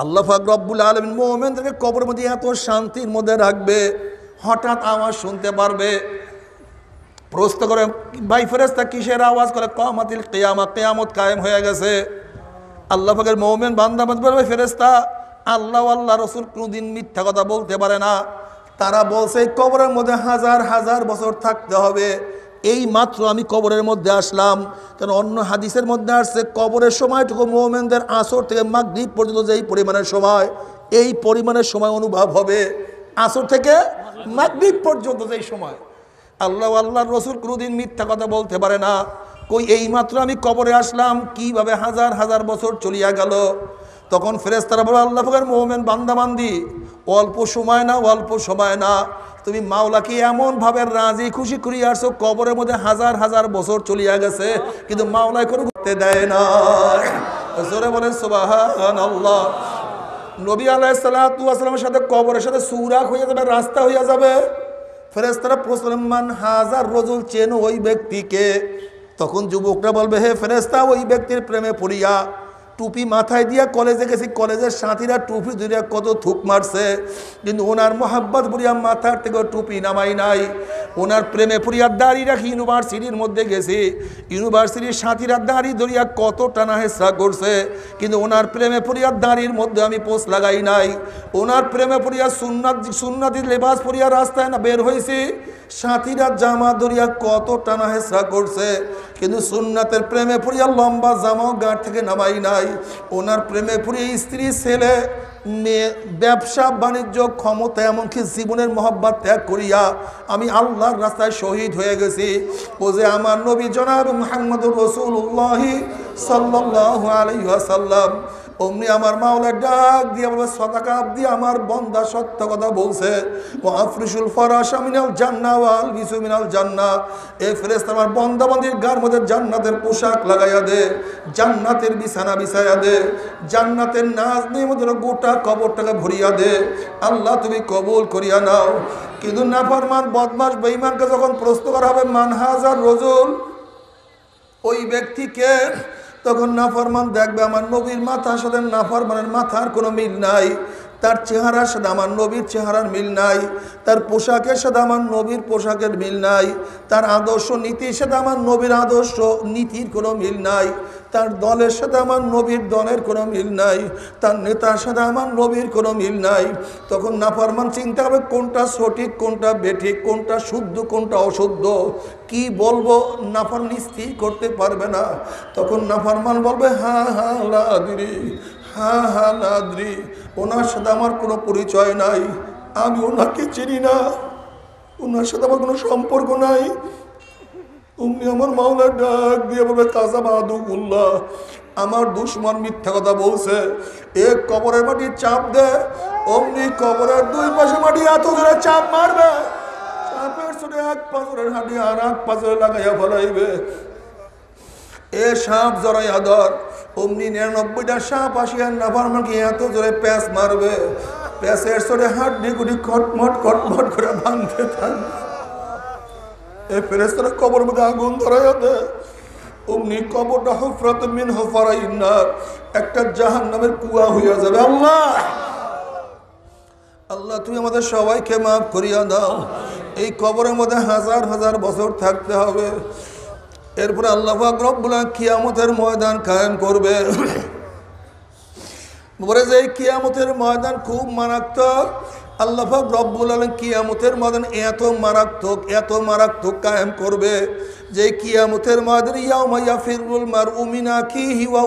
আল্লাহ ফাকরুল আলমিন মোমেনদেরকে কবরের মধ্যে এত শান্তির মধ্যে রাখবে হঠাৎ আওয়াজ শুনতে পারবে প্রস্ত করে ভাই ফেরেস্তা কিসের আওয়াজ করে কামাতিল কেয়ামা কেয়ামত কায়েম হয়ে গেছে আল্লাহ ফাকের মোহামেন বান্দা ফেরেস্তা আল্লাহ আল্লাহ রসুল কোনোদিন মিথ্যা কথা বলতে পারে না তারা বলছে কবরের মধ্যে হাজার হাজার বছর থাকতে হবে এই মাত্র আমি কবরের মধ্যে আসলাম কেন অন্য হাদিসের মধ্যে আসছে কবরের সময়টুকু মোমেনদের আসর থেকে মাগদ্বীপ পর্যন্ত যেই পরিমাণের সময় এই পরিমাণের সময় অনুভব হবে আসর থেকে মাগদ্বীপ পর্যন্ত যেই সময় আল্লাহ আল্লাহ রসুল কোনোদিন মিথ্যা কথা বলতে পারে না কই এইমাত্র আমি কবরে আসলাম কিভাবে হাজার হাজার বছর চলিয়া গেল তখন ফেরেজ তারা বলো আল্লাহ পাকের মোমেন বান্দাবান্দি অল্প সময় না অল্প সময় না তুমি মাওলাকে এমনভাবে রাজি খুশি করিয়ে আসছো কবরের মধ্যে হাজার হাজার বছর চলিয়া গেছে কিন্তু মাওলায় কোনো ঘুরতে দেয় না জোরে বলেন সোবাহান আল্লাহ নবী আল্লাহ তু আসলামের সাথে কবরের সাথে সুরাক হয়ে যাবে রাস্তা হইয়া যাবে ফেরেস্তারা প্রসলমান হাজার রজুল চেন ওই ব্যক্তিকে তখন যুবকরা বলবে হে ফেরেস্তা ওই ব্যক্তির প্রেমে পড়িয়া টুপি মাথায় দিয়া কলেজে গেছি কলেজের সাথীরা টুপি ধরিয়া কত থুক মারছে কিন্তু ওনার মোহাব্বত বুড়িয়া মাথার থেকে টুপি নামাই নাই ওনার প্রেমে পুরিয়ার দাঁড়িয়ে রাখি ইউনিভার্সিটির মধ্যে গেছি ইউনিভার্সিটির সাথীরা দাঁড়িয়ে ধরিয়া কত টানা হেসা করছে কিন্তু ওনার প্রেমে পুরিয়ার দাঁড়ির মধ্যে আমি পোষ লাগাই নাই ওনার প্রেমে পুরিয়া সুন্নাত সুন্নাতি লেবাস পড়িয়া রাস্তায় না বের হয়েছি সাথীরা জামা দরিয়া কত টানা হেসরা করছে কিন্তু সুন্নাতের প্রেমে পুরিয়া লম্বা জামাও গাঁট থেকে নামাই নাই ওনার প্রেমে পুরিয়া স্ত্রী ছেলে মেয়ে ব্যবসা বাণিজ্য ক্ষমতা এমনকি জীবনের মহব্বত ত্যাগ করিয়া আমি আল্লাহর রাস্তায় শহীদ হয়ে গেছি ও যে আমার নবী জনাব মোহাম্মদুর রসুল্লাহি সাল্লাহ আলহ্লাম অমনি আমার মাওলা ডাক দিয়ে বলবে সদাকা আব্দি আমার বন্দা সত্য কথা বলছে ও আফরিসুল ফরাস আমিনাল জান্না ওয়াল বিসু মিনাল জান্না এ ফেরেস্ত আমার বন্দা বন্দির গার মধ্যে জান্নাতের পোশাক লাগাইয়া দে জান্নাতের বিছানা বিছাইয়া দে জান্নাতের নাচ নিয়ে মধ্যে গোটা কবরটাকে ভরিয়া দে আল্লাহ তুমি কবুল করিয়া নাও কিন্তু নাফরমান বদমাস বেঈমানকে যখন প্রস্তুত করা হবে মানহাজার রজুল ওই ব্যক্তিকে তখন নাফরমান দেখবে আমার নবীর মাথার সাথে নাফরমানের মাথার কোনো মিল নাই তার চেহারার সাথে আমার নবীর চেহারার মিল নাই তার পোশাকের সাথে আমার নবীর পোশাকের মিল নাই তার আদর্শ নীতির সাথে আমার নবীর আদর্শ নীতির কোনো মিল নাই তার দলের সাথে আমার নবীর দলের কোনো মিল নাই তার নেতার সাথে আমার নবীর কোনো মিল নাই তখন নাফারমান চিন্তা হবে কোনটা সঠিক কোনটা বেঠিক কোনটা শুদ্ধ কোনটা অশুদ্ধ কি বলবো নাফার স্থির করতে পারবে না তখন নাফারমান বলবে হা হা হ্যাঁ, হ্যাঁ হ্যাঁ হ্যাঁ নাদ্রি ওনার সাথে আমার কোনো পরিচয় নাই আমি ওনাকে চিনি না ওনার সাথে আমার কোনো সম্পর্ক নাই তুমি আমার মাওলার ডাক দিয়ে বলবে কাজা বাহাদুকুল্লাহ আমার দুশ্মন মিথ্যা কথা বলছে এ কবরের মাটি চাপ দে অমনি কবরের দুই পাশে মাটি এত ধরে চাপ মারবে চাপের ছোট এক পাঁচরের হাঁটি আর এক পাঁচরে লাগাইয়া ফলাইবে এ সাপ জড়াইয়া আদর অমনি নিরানব্বইটা সাপ আসিয়া নাভার মাকে এত জোরে প্যাঁচ মারবে প্যাঁচের সরে হাড্ডি গুডি খটমট খটমট করে ভাঙতে থাকবে এ ফেরেস্তারা কবর মধ্যে আগুন ধরাইয়া দেয় অমনি কবরটা হফরাত মিন হফারাই না একটা জাহান নামের কুয়া হইয়া যাবে আল্লাহ আল্লাহ তুমি আমাদের সবাইকে মাফ করিয়া দাও এই কবরের মধ্যে হাজার হাজার বছর থাকতে হবে এরপরে আল্লাহ আকরবুল্লাহ কিয়ামতের ময়দান কায়েম করবে বলে যে এই কিয়ামতের ময়দান খুব মারাত্মক আল্লাহ রব্বুল আলম কিয়ামতের ময়দান এত মারাত্মক এত মারাত্মক কায়েম করবে যে কিয়ামতের ময়দান ইয়াউমাইয়া ফিরুল মার উমিনা কি হিওয়া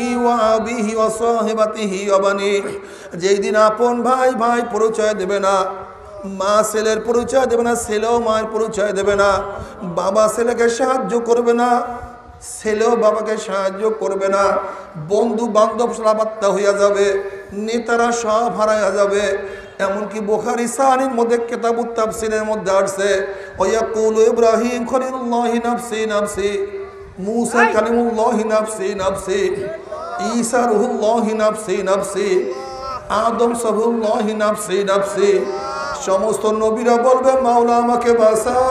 হিওয়া ওয়া হিওয়া সহেবাতি হিওয়া বানি যেই দিন আপন ভাই ভাই পরিচয় দেবে না মা ছেলের পরিচয় দেবে না ছেলেও মায়ের পরিচয় দেবে না বাবা ছেলেকে সাহায্য করবে না ছেলেও বাবাকে সাহায্য করবে না বন্ধু বান্ধব সলাবাত্তা হইয়া যাবে নেতারা সব হারাইয়া যাবে এমনকি বোখারি সাহানির মধ্যে কেতাব উত্তাব সিনের মধ্যে আসছে ওয়াকুল ইব্রাহিম খলিল্লাহি নাফসি নাফসি মুসা কালিমুল্লাহি নাফসি নাফসি ঈসা রুহুল্লাহি নাফসি নাফসি আদম সহুল্লাহি নাফসি নাফসি সমস্ত নবীরা বলবে মাওলা আমাকে বাঁচাও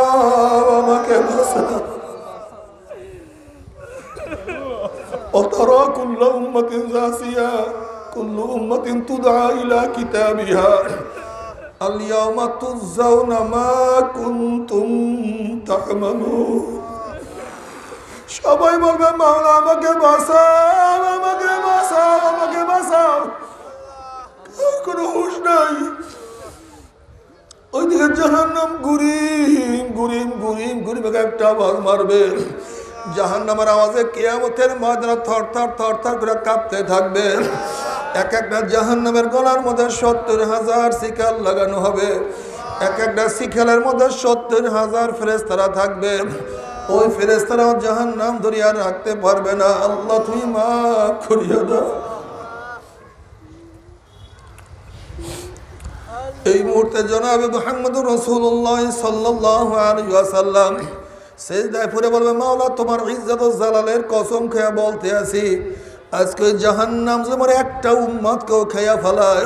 আমাকে বাঁচাও وترى كل জাসিয়া زاسية كل أمة تدعى إلى كتابها اليوم تجزون মা كنتم تعملون সবাই বলবে মাওলা আমাকে বাঁচাও আমাকে বাঁচাও আমাকে বাঁচাও কোনো হুশ নাই ওইদিকে জাহান্নাম গুরিম গুরিম গুরিম গুরিম একটা আওয়াজ মারবে জাহান্নামের আওয়াজে কেয়ামতের ময়দানা থর থর থর থর করে কাঁপতে থাকবে এক একটা জাহান্নামের গলার মধ্যে সত্তর হাজার শিকাল লাগানো হবে এক একটা শিখালের মধ্যে সত্তর হাজার ফেরেস্তারা থাকবে ওই ফেরেস্তারাও জাহান্নাম ধরিয়া রাখতে পারবে না আল্লাহ তুই মা করিয়া দাও এই মুহূর্তে জনাবে মোহাম্মদ রসুল্লাহ সাল্লাহ আলিয়াসাল্লাম শেষ দায় ফুরে বলবে মাওলা তোমার ইজ্জত জালালের কসম খেয়ে বলতে আছি আজকে জাহান জাহান্নাম তোমার একটা উম্মাদ কেউ খেয়া ফেলায়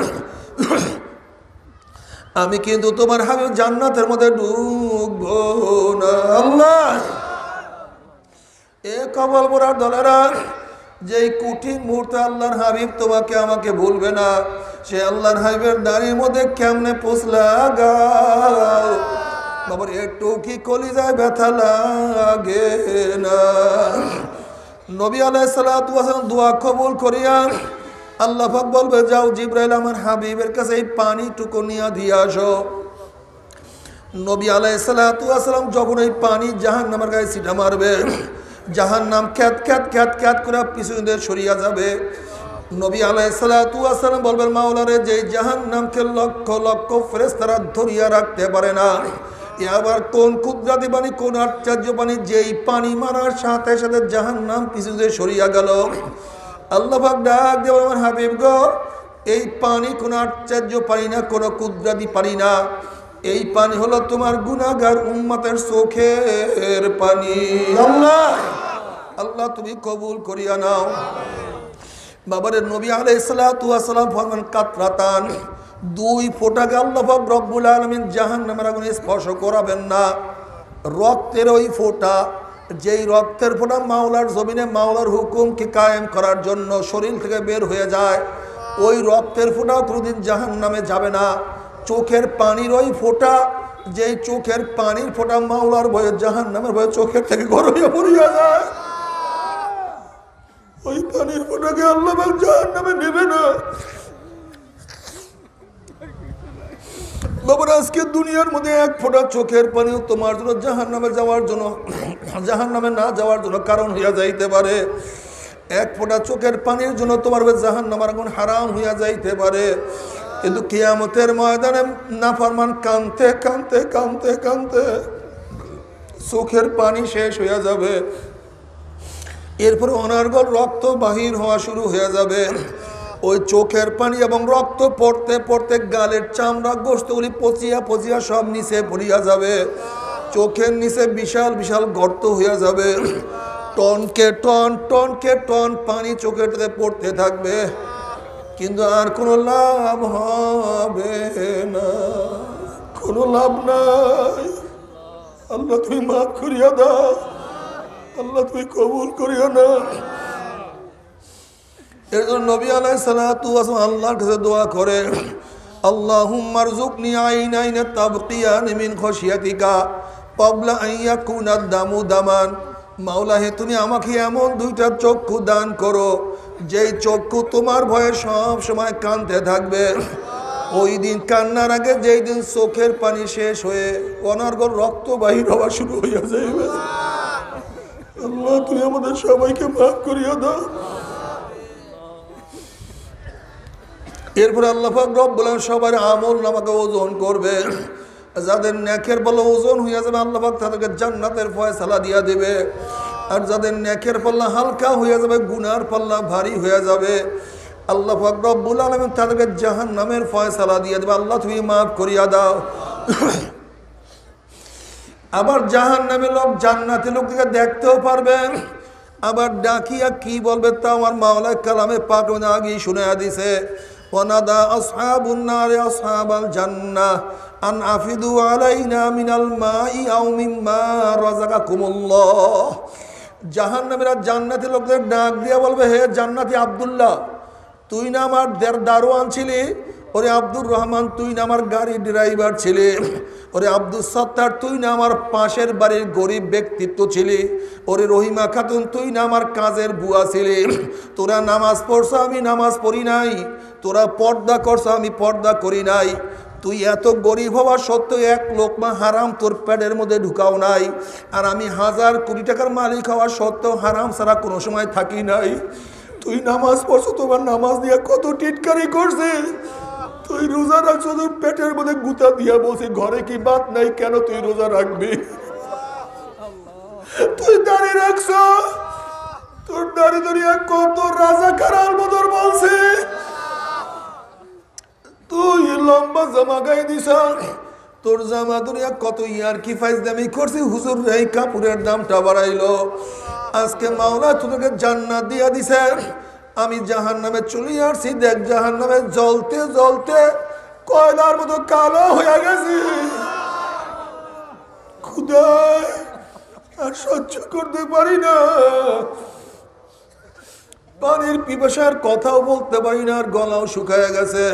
আমি কিন্তু তোমার হাবিব জান্নাতের মধ্যে ডুব না আল্লাহ এ কবল বোরার দলেরা যে কঠিন মুহূর্তে আল্লাহর হাবিব তোমাকে আমাকে ভুলবে না সে আল্লাহর হাইবের দাঁড়ির মধ্যে কেমনে পোষ লাগাও বাবার একটু কি কলিজায় ব্যথা লাগে না নবী আলাই সালাত দোয়া কবুল করিয়া আল্লাহ পাক বলবে যাও জিব্রাইল আমার হাবিবের কাছে এই পানিটুকু নিয়ে দিয়ে আসো নবী আলাই সালাতাম যখন এই পানি জাহান নামার গায়ে ছিটা মারবে জাহান নাম খ্যাত খ্যাত খ্যাত খ্যাত করে পিছনে সরিয়া যাবে নবী আলাইসালাম বলবেন মাওলারে যে জাহান নামকে লক্ষ লক্ষ তারা ধরিয়া রাখতে পারে না আবার কোন ক্ষুদ্রাদি পানি কোন আচার্য পানি যেই পানি মারার সাথে সাথে জাহান নাম পিছুতে সরিয়া গেল আল্লাহাক ডাক দেব আমার হাবিব গ এই পানি কোন আচার্য পানি না কোনো ক্ষুদ্রাদি পানি না এই পানি হলো তোমার গুণাগার উম্মাতের চোখের পানি আল্লাহ আল্লাহ তুমি কবুল করিয়া নাও বাবারের নবী আলাই সালাতাম ফরমান কাতরাতান দুই ফোটাকে আল্লাহাক রব্বুল আলমিন জাহান নামের আগুন স্পর্শ করাবেন না রক্তের ওই ফোটা যেই রক্তের ফোটা মাওলার জমিনে মাওলার হুকুমকে কায়েম করার জন্য শরীর থেকে বের হয়ে যায় ওই রক্তের ফোটা কোনোদিন জাহান নামে যাবে না চোখের পানির ওই ফোটা যেই চোখের পানির ফোটা মাওলার ভয়ে জাহান নামের ভয়ে চোখের থেকে গরমে পড়িয়া যায় ওই পানির ফোটাকে আল্লাহ জাহার নামে নেবে না বাবার আজকে দুনিয়ার মধ্যে এক ফোঁটা চোখের পানিও তোমার জন্য জাহান নামে যাওয়ার জন্য জাহান নামে না যাওয়ার জন্য কারণ হইয়া যাইতে পারে এক ফোঁটা চোখের পানির জন্য তোমার জাহান নামার গুণ হারাম হইয়া যাইতে পারে কিন্তু কেয়ামতের ময়দানে নাফারমান কানতে কানতে কানতে কানতে চোখের পানি শেষ হইয়া যাবে এরপরে অনার্গল রক্ত বাহির হওয়া শুরু হয়ে যাবে ওই চোখের পানি এবং রক্ত পড়তে পড়তে গালের চামড়া গোস্তগুলি পচিয়া পচিয়া সব নিচে পড়িয়া যাবে চোখের নিচে বিশাল বিশাল গর্ত হইয়া যাবে টনকে টন টনকে টন পানি চোখের পড়তে থাকবে কিন্তু আর কোনো লাভ হবে না কোনো লাভ নাই আল্লাহ তুমি মাফ করিয়া দাও আল্লাহ তুমি কবুল করিও না এর জন্য নবী আলাই সালাতু আসলাম আল্লাহর কাছে দোয়া করে اللهم ارزقني عينين تبقيان من خشيتك قبل ان يكون الدم دما মাওলা হে তুমি আমাকে এমন দুইটা চক্ষু দান করো যেই চক্ষু তোমার ভয়ে সব সময় কানতে থাকবে ওই দিন কান্নার আগে যেই দিন চোখের পানি শেষ হয়ে অনার্গল রক্ত বাহির হওয়া শুরু হইয়া যাইবে আল্লাহ তুই আমাদের সবাইকে মাফ করিয়া দাও এরপরে আল্লাহ রব বলেন সবার আমল আমাকে ওজন করবে যাদের ন্যাকের বলে ওজন হইয়া যাবে আল্লাহাক তাদেরকে জান্নাতের ফয়সালা দিয়া দেবে আর যাদের ন্যাকের পাল্লা হালকা হইয়া যাবে গুনার পাল্লা ভারী হইয়া যাবে আল্লাহ পাক রব্বুল তাদেরকে জাহান নামের ফয়সালা দিয়ে দেবে আল্লাহ তুমি মাফ করিয়া দাও আবার জাহান নামে লোক জান্নাতে লোককে দেখতেও পারবেন আবার ডাকিয়া কি বলবে তা আমার মাওলা কালামে পাক আগে শুনে দিছে ওনাদা আসহাবুন নারে আসহাবাল জান্নাহ আন আফিদু আলাইনা মিনাল মাই আও মিম্মা রাযাকাকুমুল্লাহ জাহান্নামীরা জান্নাতি লোকদের ডাক দিয়া বলবে হে জান্নাতি আব্দুল্লাহ তুই না আমার দেড় দারোয়ান ছিলি ওরে আব্দুর রহমান তুই না আমার গাড়ির ড্রাইভার ছিলে ওরে আব্দুল সত্তার তুই না আমার পাশের বাড়ির গরিব ব্যক্তিত্ব ছিলে ওরে রহিমা খাতুন তুই না আমার কাজের বুয়া ছিলে তোরা নামাজ পড়ছো আমি নামাজ পড়ি নাই তোরা পর্দা করছো আমি পর্দা করি নাই তুই এত গরিব হওয়া সত্ত্বেও এক লোকমা হারাম তোর প্যাডের মধ্যে ঢুকাও নাই আর আমি হাজার কোটি টাকার মালিক হওয়া সত্ত্বেও হারাম ছাড়া কোনো সময় থাকি নাই তুই নামাজ পড়ছো তোমার নামাজ দিয়ে কত টিটকারি করছে তুই রোজা রাখছো তোর পেটের মধ্যে গুতা দিয়া বলছি ঘরে কি বাদ নাই কেন তুই রোজা রাখবি তুই দাঁড়িয়ে রাখছো তোর দাঁড়ি দাঁড়িয়ে কত রাজা খারাল মতর বলছে তুই লম্বা জামা গাই দিস তোর জামা দুনিয়া কত ইয়ার কি ফাইজ দামি করছি হুজুর এই কাপড়ের দামটা বাড়াইলো আজকে মাওলা তোদেরকে জান্নাত দিয়া দিছে আমি জাহান নামে চলে আসছি দেখ জাহান নামে জ্বলতে জলতে কয়লার মতো কালো হয়ে গেছি খুদায় আর সহ্য করতে পারি না পানির পিপাসার কথাও বলতে পারি না আর গলাও শুকায় গেছে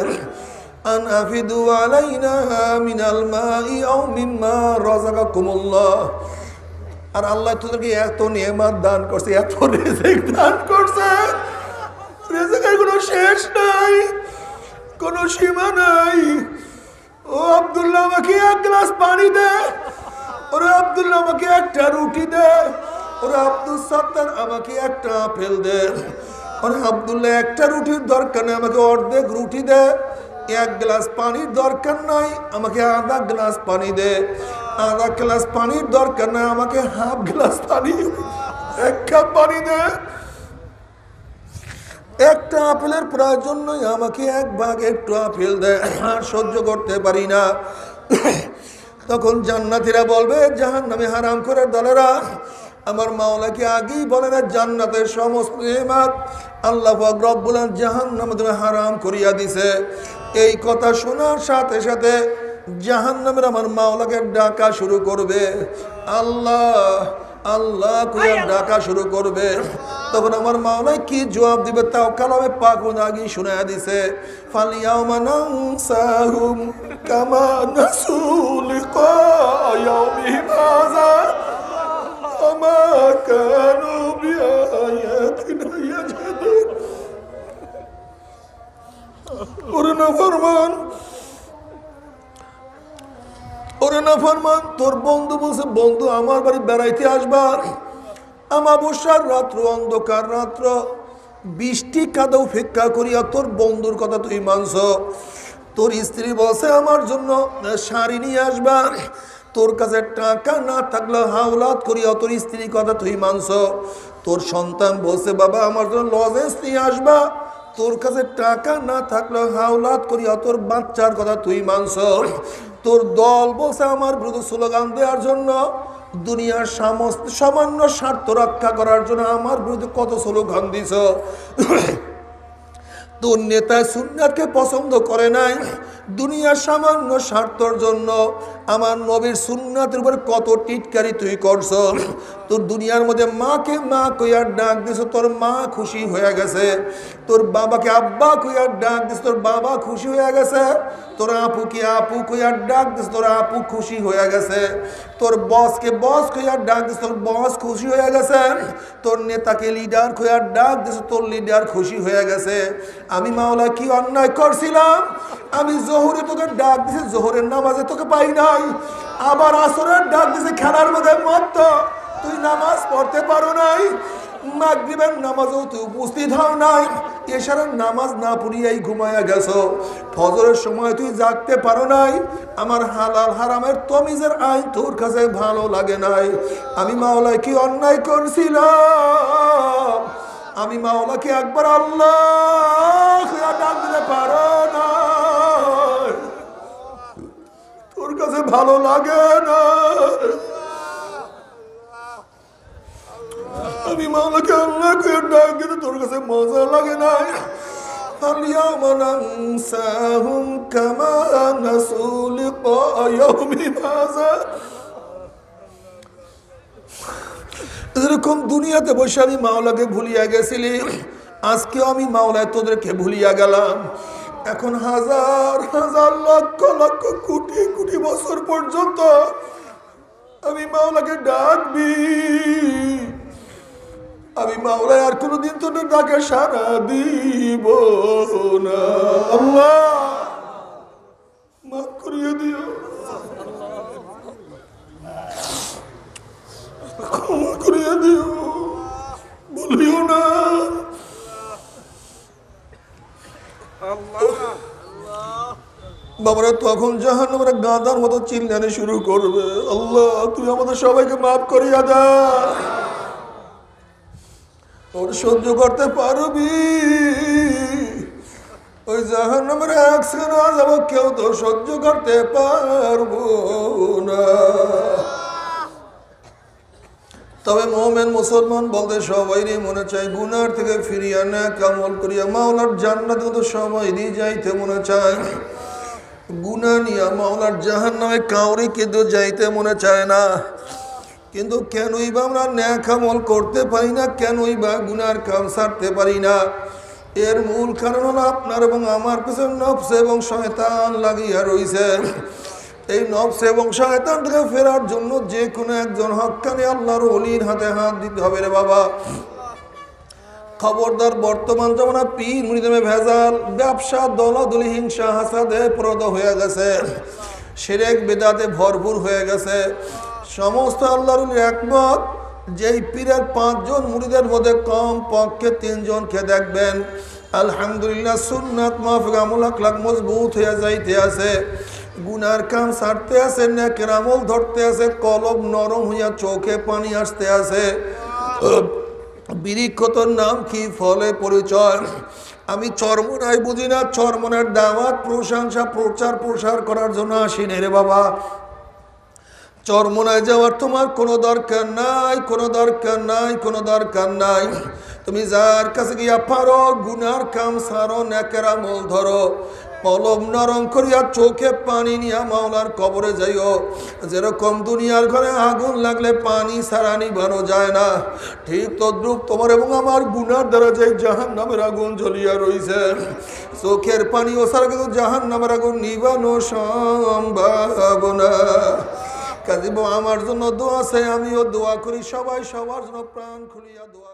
আন আলাইনা মিনাল আর আল্লাহ তোদেরকে এত নিয়ামত দান করছে এত রেজেক দান করছে রেজেকের কোনো শেষ নাই কোনো সীমা নাই ও আবদুল্লাহ আমাকে এক গ্লাস পানি দে ওরে আবদুল্লাহ আমাকে একটা রুটি দে ওরে আব্দুল সাত্তার আমাকে একটা আপেল দে ওরে আবদুল্লাহ একটা রুটির দরকার নেই আমাকে অর্ধেক রুটি দে এক গ্লাস পানির দরকার নাই আমাকে আধা গ্লাস পানি দে আধা গ্লাস পানির দরকার নাই আমাকে হাফ গ্লাস পানি এক কাপ পানি দে একটা আপেলের প্রয়োজন নয় আমাকে এক ভাগ একটু আপেল দেয় আর সহ্য করতে পারি না তখন জান্নাতিরা বলবে জাহান নামে হারাম করে দলেরা আমার মাওলাকে আগেই বলে না জান্নাতের সমস্ত এমাত আল্লাহ বলেন জাহান নামে তুমি হারাম করিয়া দিছে এই কথা শোনার সাথে সাথে জাহান নামের আমার মাওলাকে ডাকা শুরু করবে আল্লাহ আল্লাহ ডাকা শুরু করবে তখন আমার মা অনেক কি জবাব দিবে তাও কালামে পাক আগে শুনে দিছে ফালিয়াও মানাম ফরমান তোর বন্ধু বলছে বন্ধু আমার বাড়ি বেড়াইতে আসবার আমাবস্যার রাত্র অন্ধকার রাত্র বৃষ্টি কাদাও ফেক্কা করিয়া তোর বন্ধুর কথা তুই মানছ তোর স্ত্রী বলছে আমার জন্য শাড়ি নিয়ে আসবার তোর কাছে টাকা না থাকলে হাওলাত করিয়া তোর স্ত্রীর কথা তুই মানছ তোর সন্তান বলছে বাবা আমার জন্য লজেন্স নিয়ে আসবা তোর কাছে টাকা না থাকলেও হাওলাত করিয়া তোর বাচ্চার কথা তুই মানস তোর দল বলছে আমার বিরুদ্ধে স্লোগান দেওয়ার জন্য দুনিয়ার সমস্ত সামান্য স্বার্থ রক্ষা করার জন্য আমার বিরুদ্ধে কত স্লোগান দিছ তোর নেতা সুন্নাতকে পছন্দ করে নাই দুনিয়ার সামান্য স্বার্থর জন্য আমার নবীর সুন্নাতের উপর কত টিটকারি তুই করছ তোর দুনিয়ার মধ্যে মাকে মা কইয়ার ডাক দিস তোর মা খুশি হয়ে গেছে তোর বাবাকে আব্বা কইয়ার ডাক দিস তোর বাবা খুশি হয়ে গেছে তোর আপুকে আপু কইয়ার ডাক দিস তোর আপু খুশি হয়ে গেছে তোর বসকে বস কইয়ার ডাক দিস তোর বস খুশি হয়ে গেছে তোর নেতাকে লিডার কইয়ার ডাক দিস তোর লিডার খুশি হয়ে গেছে আমি মাওলা কি অন্যায় করছিলাম আমি জোহরে তোকে ডাক দিছি জোহরের নামাজে তোকে পাই না নাই আবার আসরের ডাক দিছে খেলার মধ্যে মত তুই নামাজ পড়তে পারো নাই মাগরিবের নামাজও তুই উপস্থিত হও নাই নামাজ না পড়িয়াই ফজরের সময় তুই জাগতে পারো নাই আমার হালাল হারামের তমিজের আইন তোর কাছে ভালো লাগে নাই আমি মাওলায় কি অন্যায় করছিল আমি মাওলাকে একবার আল্লাহ ডাক দিতে পারো কাছে ভালো লাগে না আমি মাওলাকে আল্লাহ করে তোর কাছে মজা লাগে না اليوم ننساهم كما نسوا لقاء يوم هذا এরকম দুনিয়াতে বসে আমি মাওলাকে ভুলিয়া গেছিলি আজকেও আমি মাওলায় তোদেরকে ভুলিয়া গেলাম এখন হাজার হাজার লক্ষ লক্ষ কোটি কোটি বছর পর্যন্ত আমি মাওলাকে ডাকবি আমি মাওলায় আর কোনোদিন তো ডাকে সারা দিব না মাফ করিয়ে দিও ক্ষমা করিয়ে দিও বলিও না বাবারা তখন যখন আমরা গাঁদার মতো চিল্লানি শুরু করবে আল্লাহ তুই আমাদের সবাইকে মাফ করিয়া দা ওর সহ্য করতে পারবি ওই জাহান আমরা একসাথে যাব কেউ তো সহ্য করতে পারবো না তবে মোমেন মুসলমান বলতে সবাই মনে চাই গুনার থেকে ফিরিয়া না কামল করিয়া মাওলার জান্নাত কত দিয়ে যাইতে মনে চায় গুনা নিয়া মাওলার জাহান নামে কাউরে কিন্তু যাইতে মনে চায় না কিন্তু কেনই বা আমরা ন্যাক কামল করতে পারি না কেনই বা গুনার কাম সারতে পারি না এর মূল কারণ হলো আপনার এবং আমার পেছনে নফস এবং শয়তান লাগিয়া রয়েছে এই নবস এবং শয়তান থেকে ফেরার জন্য যে কোনো একজন হকানি আল্লাহর অলির হাতে হাত দিতে হবে রে বাবা খবরদার বর্তমান জমানা পীর মৃদমে ভেজাল ব্যবসা দলাদলি হিংসা হাসাদে প্রদ হয়ে গেছে সেরেক বেদাতে ভরপুর হয়ে গেছে সমস্ত আল্লাহর একমত যেই পীরের পাঁচজন মুড়িদের মধ্যে কম পক্ষে তিনজনকে দেখবেন আলহামদুলিল্লাহ সুন্নাত মাফ গামুল আকলাক মজবুত হয়ে যাইতে আছে গুনার কাম ছাড়তে আছে না কেরামল ধরতে আছে কলব নরম হইয়া চোখে পানি আসতে আছে বিরিক্ষতর নাম কি ফলে পরিচয় আমি চর্মনাই বুঝি না চর্মনার দাওয়াত প্রশংসা প্রচার প্রসার করার জন্য নে রে বাবা চর্মনায় যাওয়ার তোমার কোনো দরকার নাই কোনো দরকার নাই কোনো দরকার নাই তুমি যার কাছে গিয়া পারো গুনার কাম সারো ন্যাকের আমল ধরো কলম নরম করিয়া চোখে পানি নিয়া মাওলার কবরে যাইও যেরকম দুনিয়ার ঘরে আগুন লাগলে পানি সারা নিবানো যায় না ঠিক তদ্রুপ তোমার এবং আমার গুনার দ্বারা যাই জাহান নামের আগুন জ্বলিয়া রইছে চোখের পানি ও সারা কিন্তু জাহান নামের আগুন নিবানো সম্ভব না কাজী আমার জন্য দোয়া চাই আমিও দোয়া করি সবাই সবার জন্য প্রাণ খুলিয়া দোয়া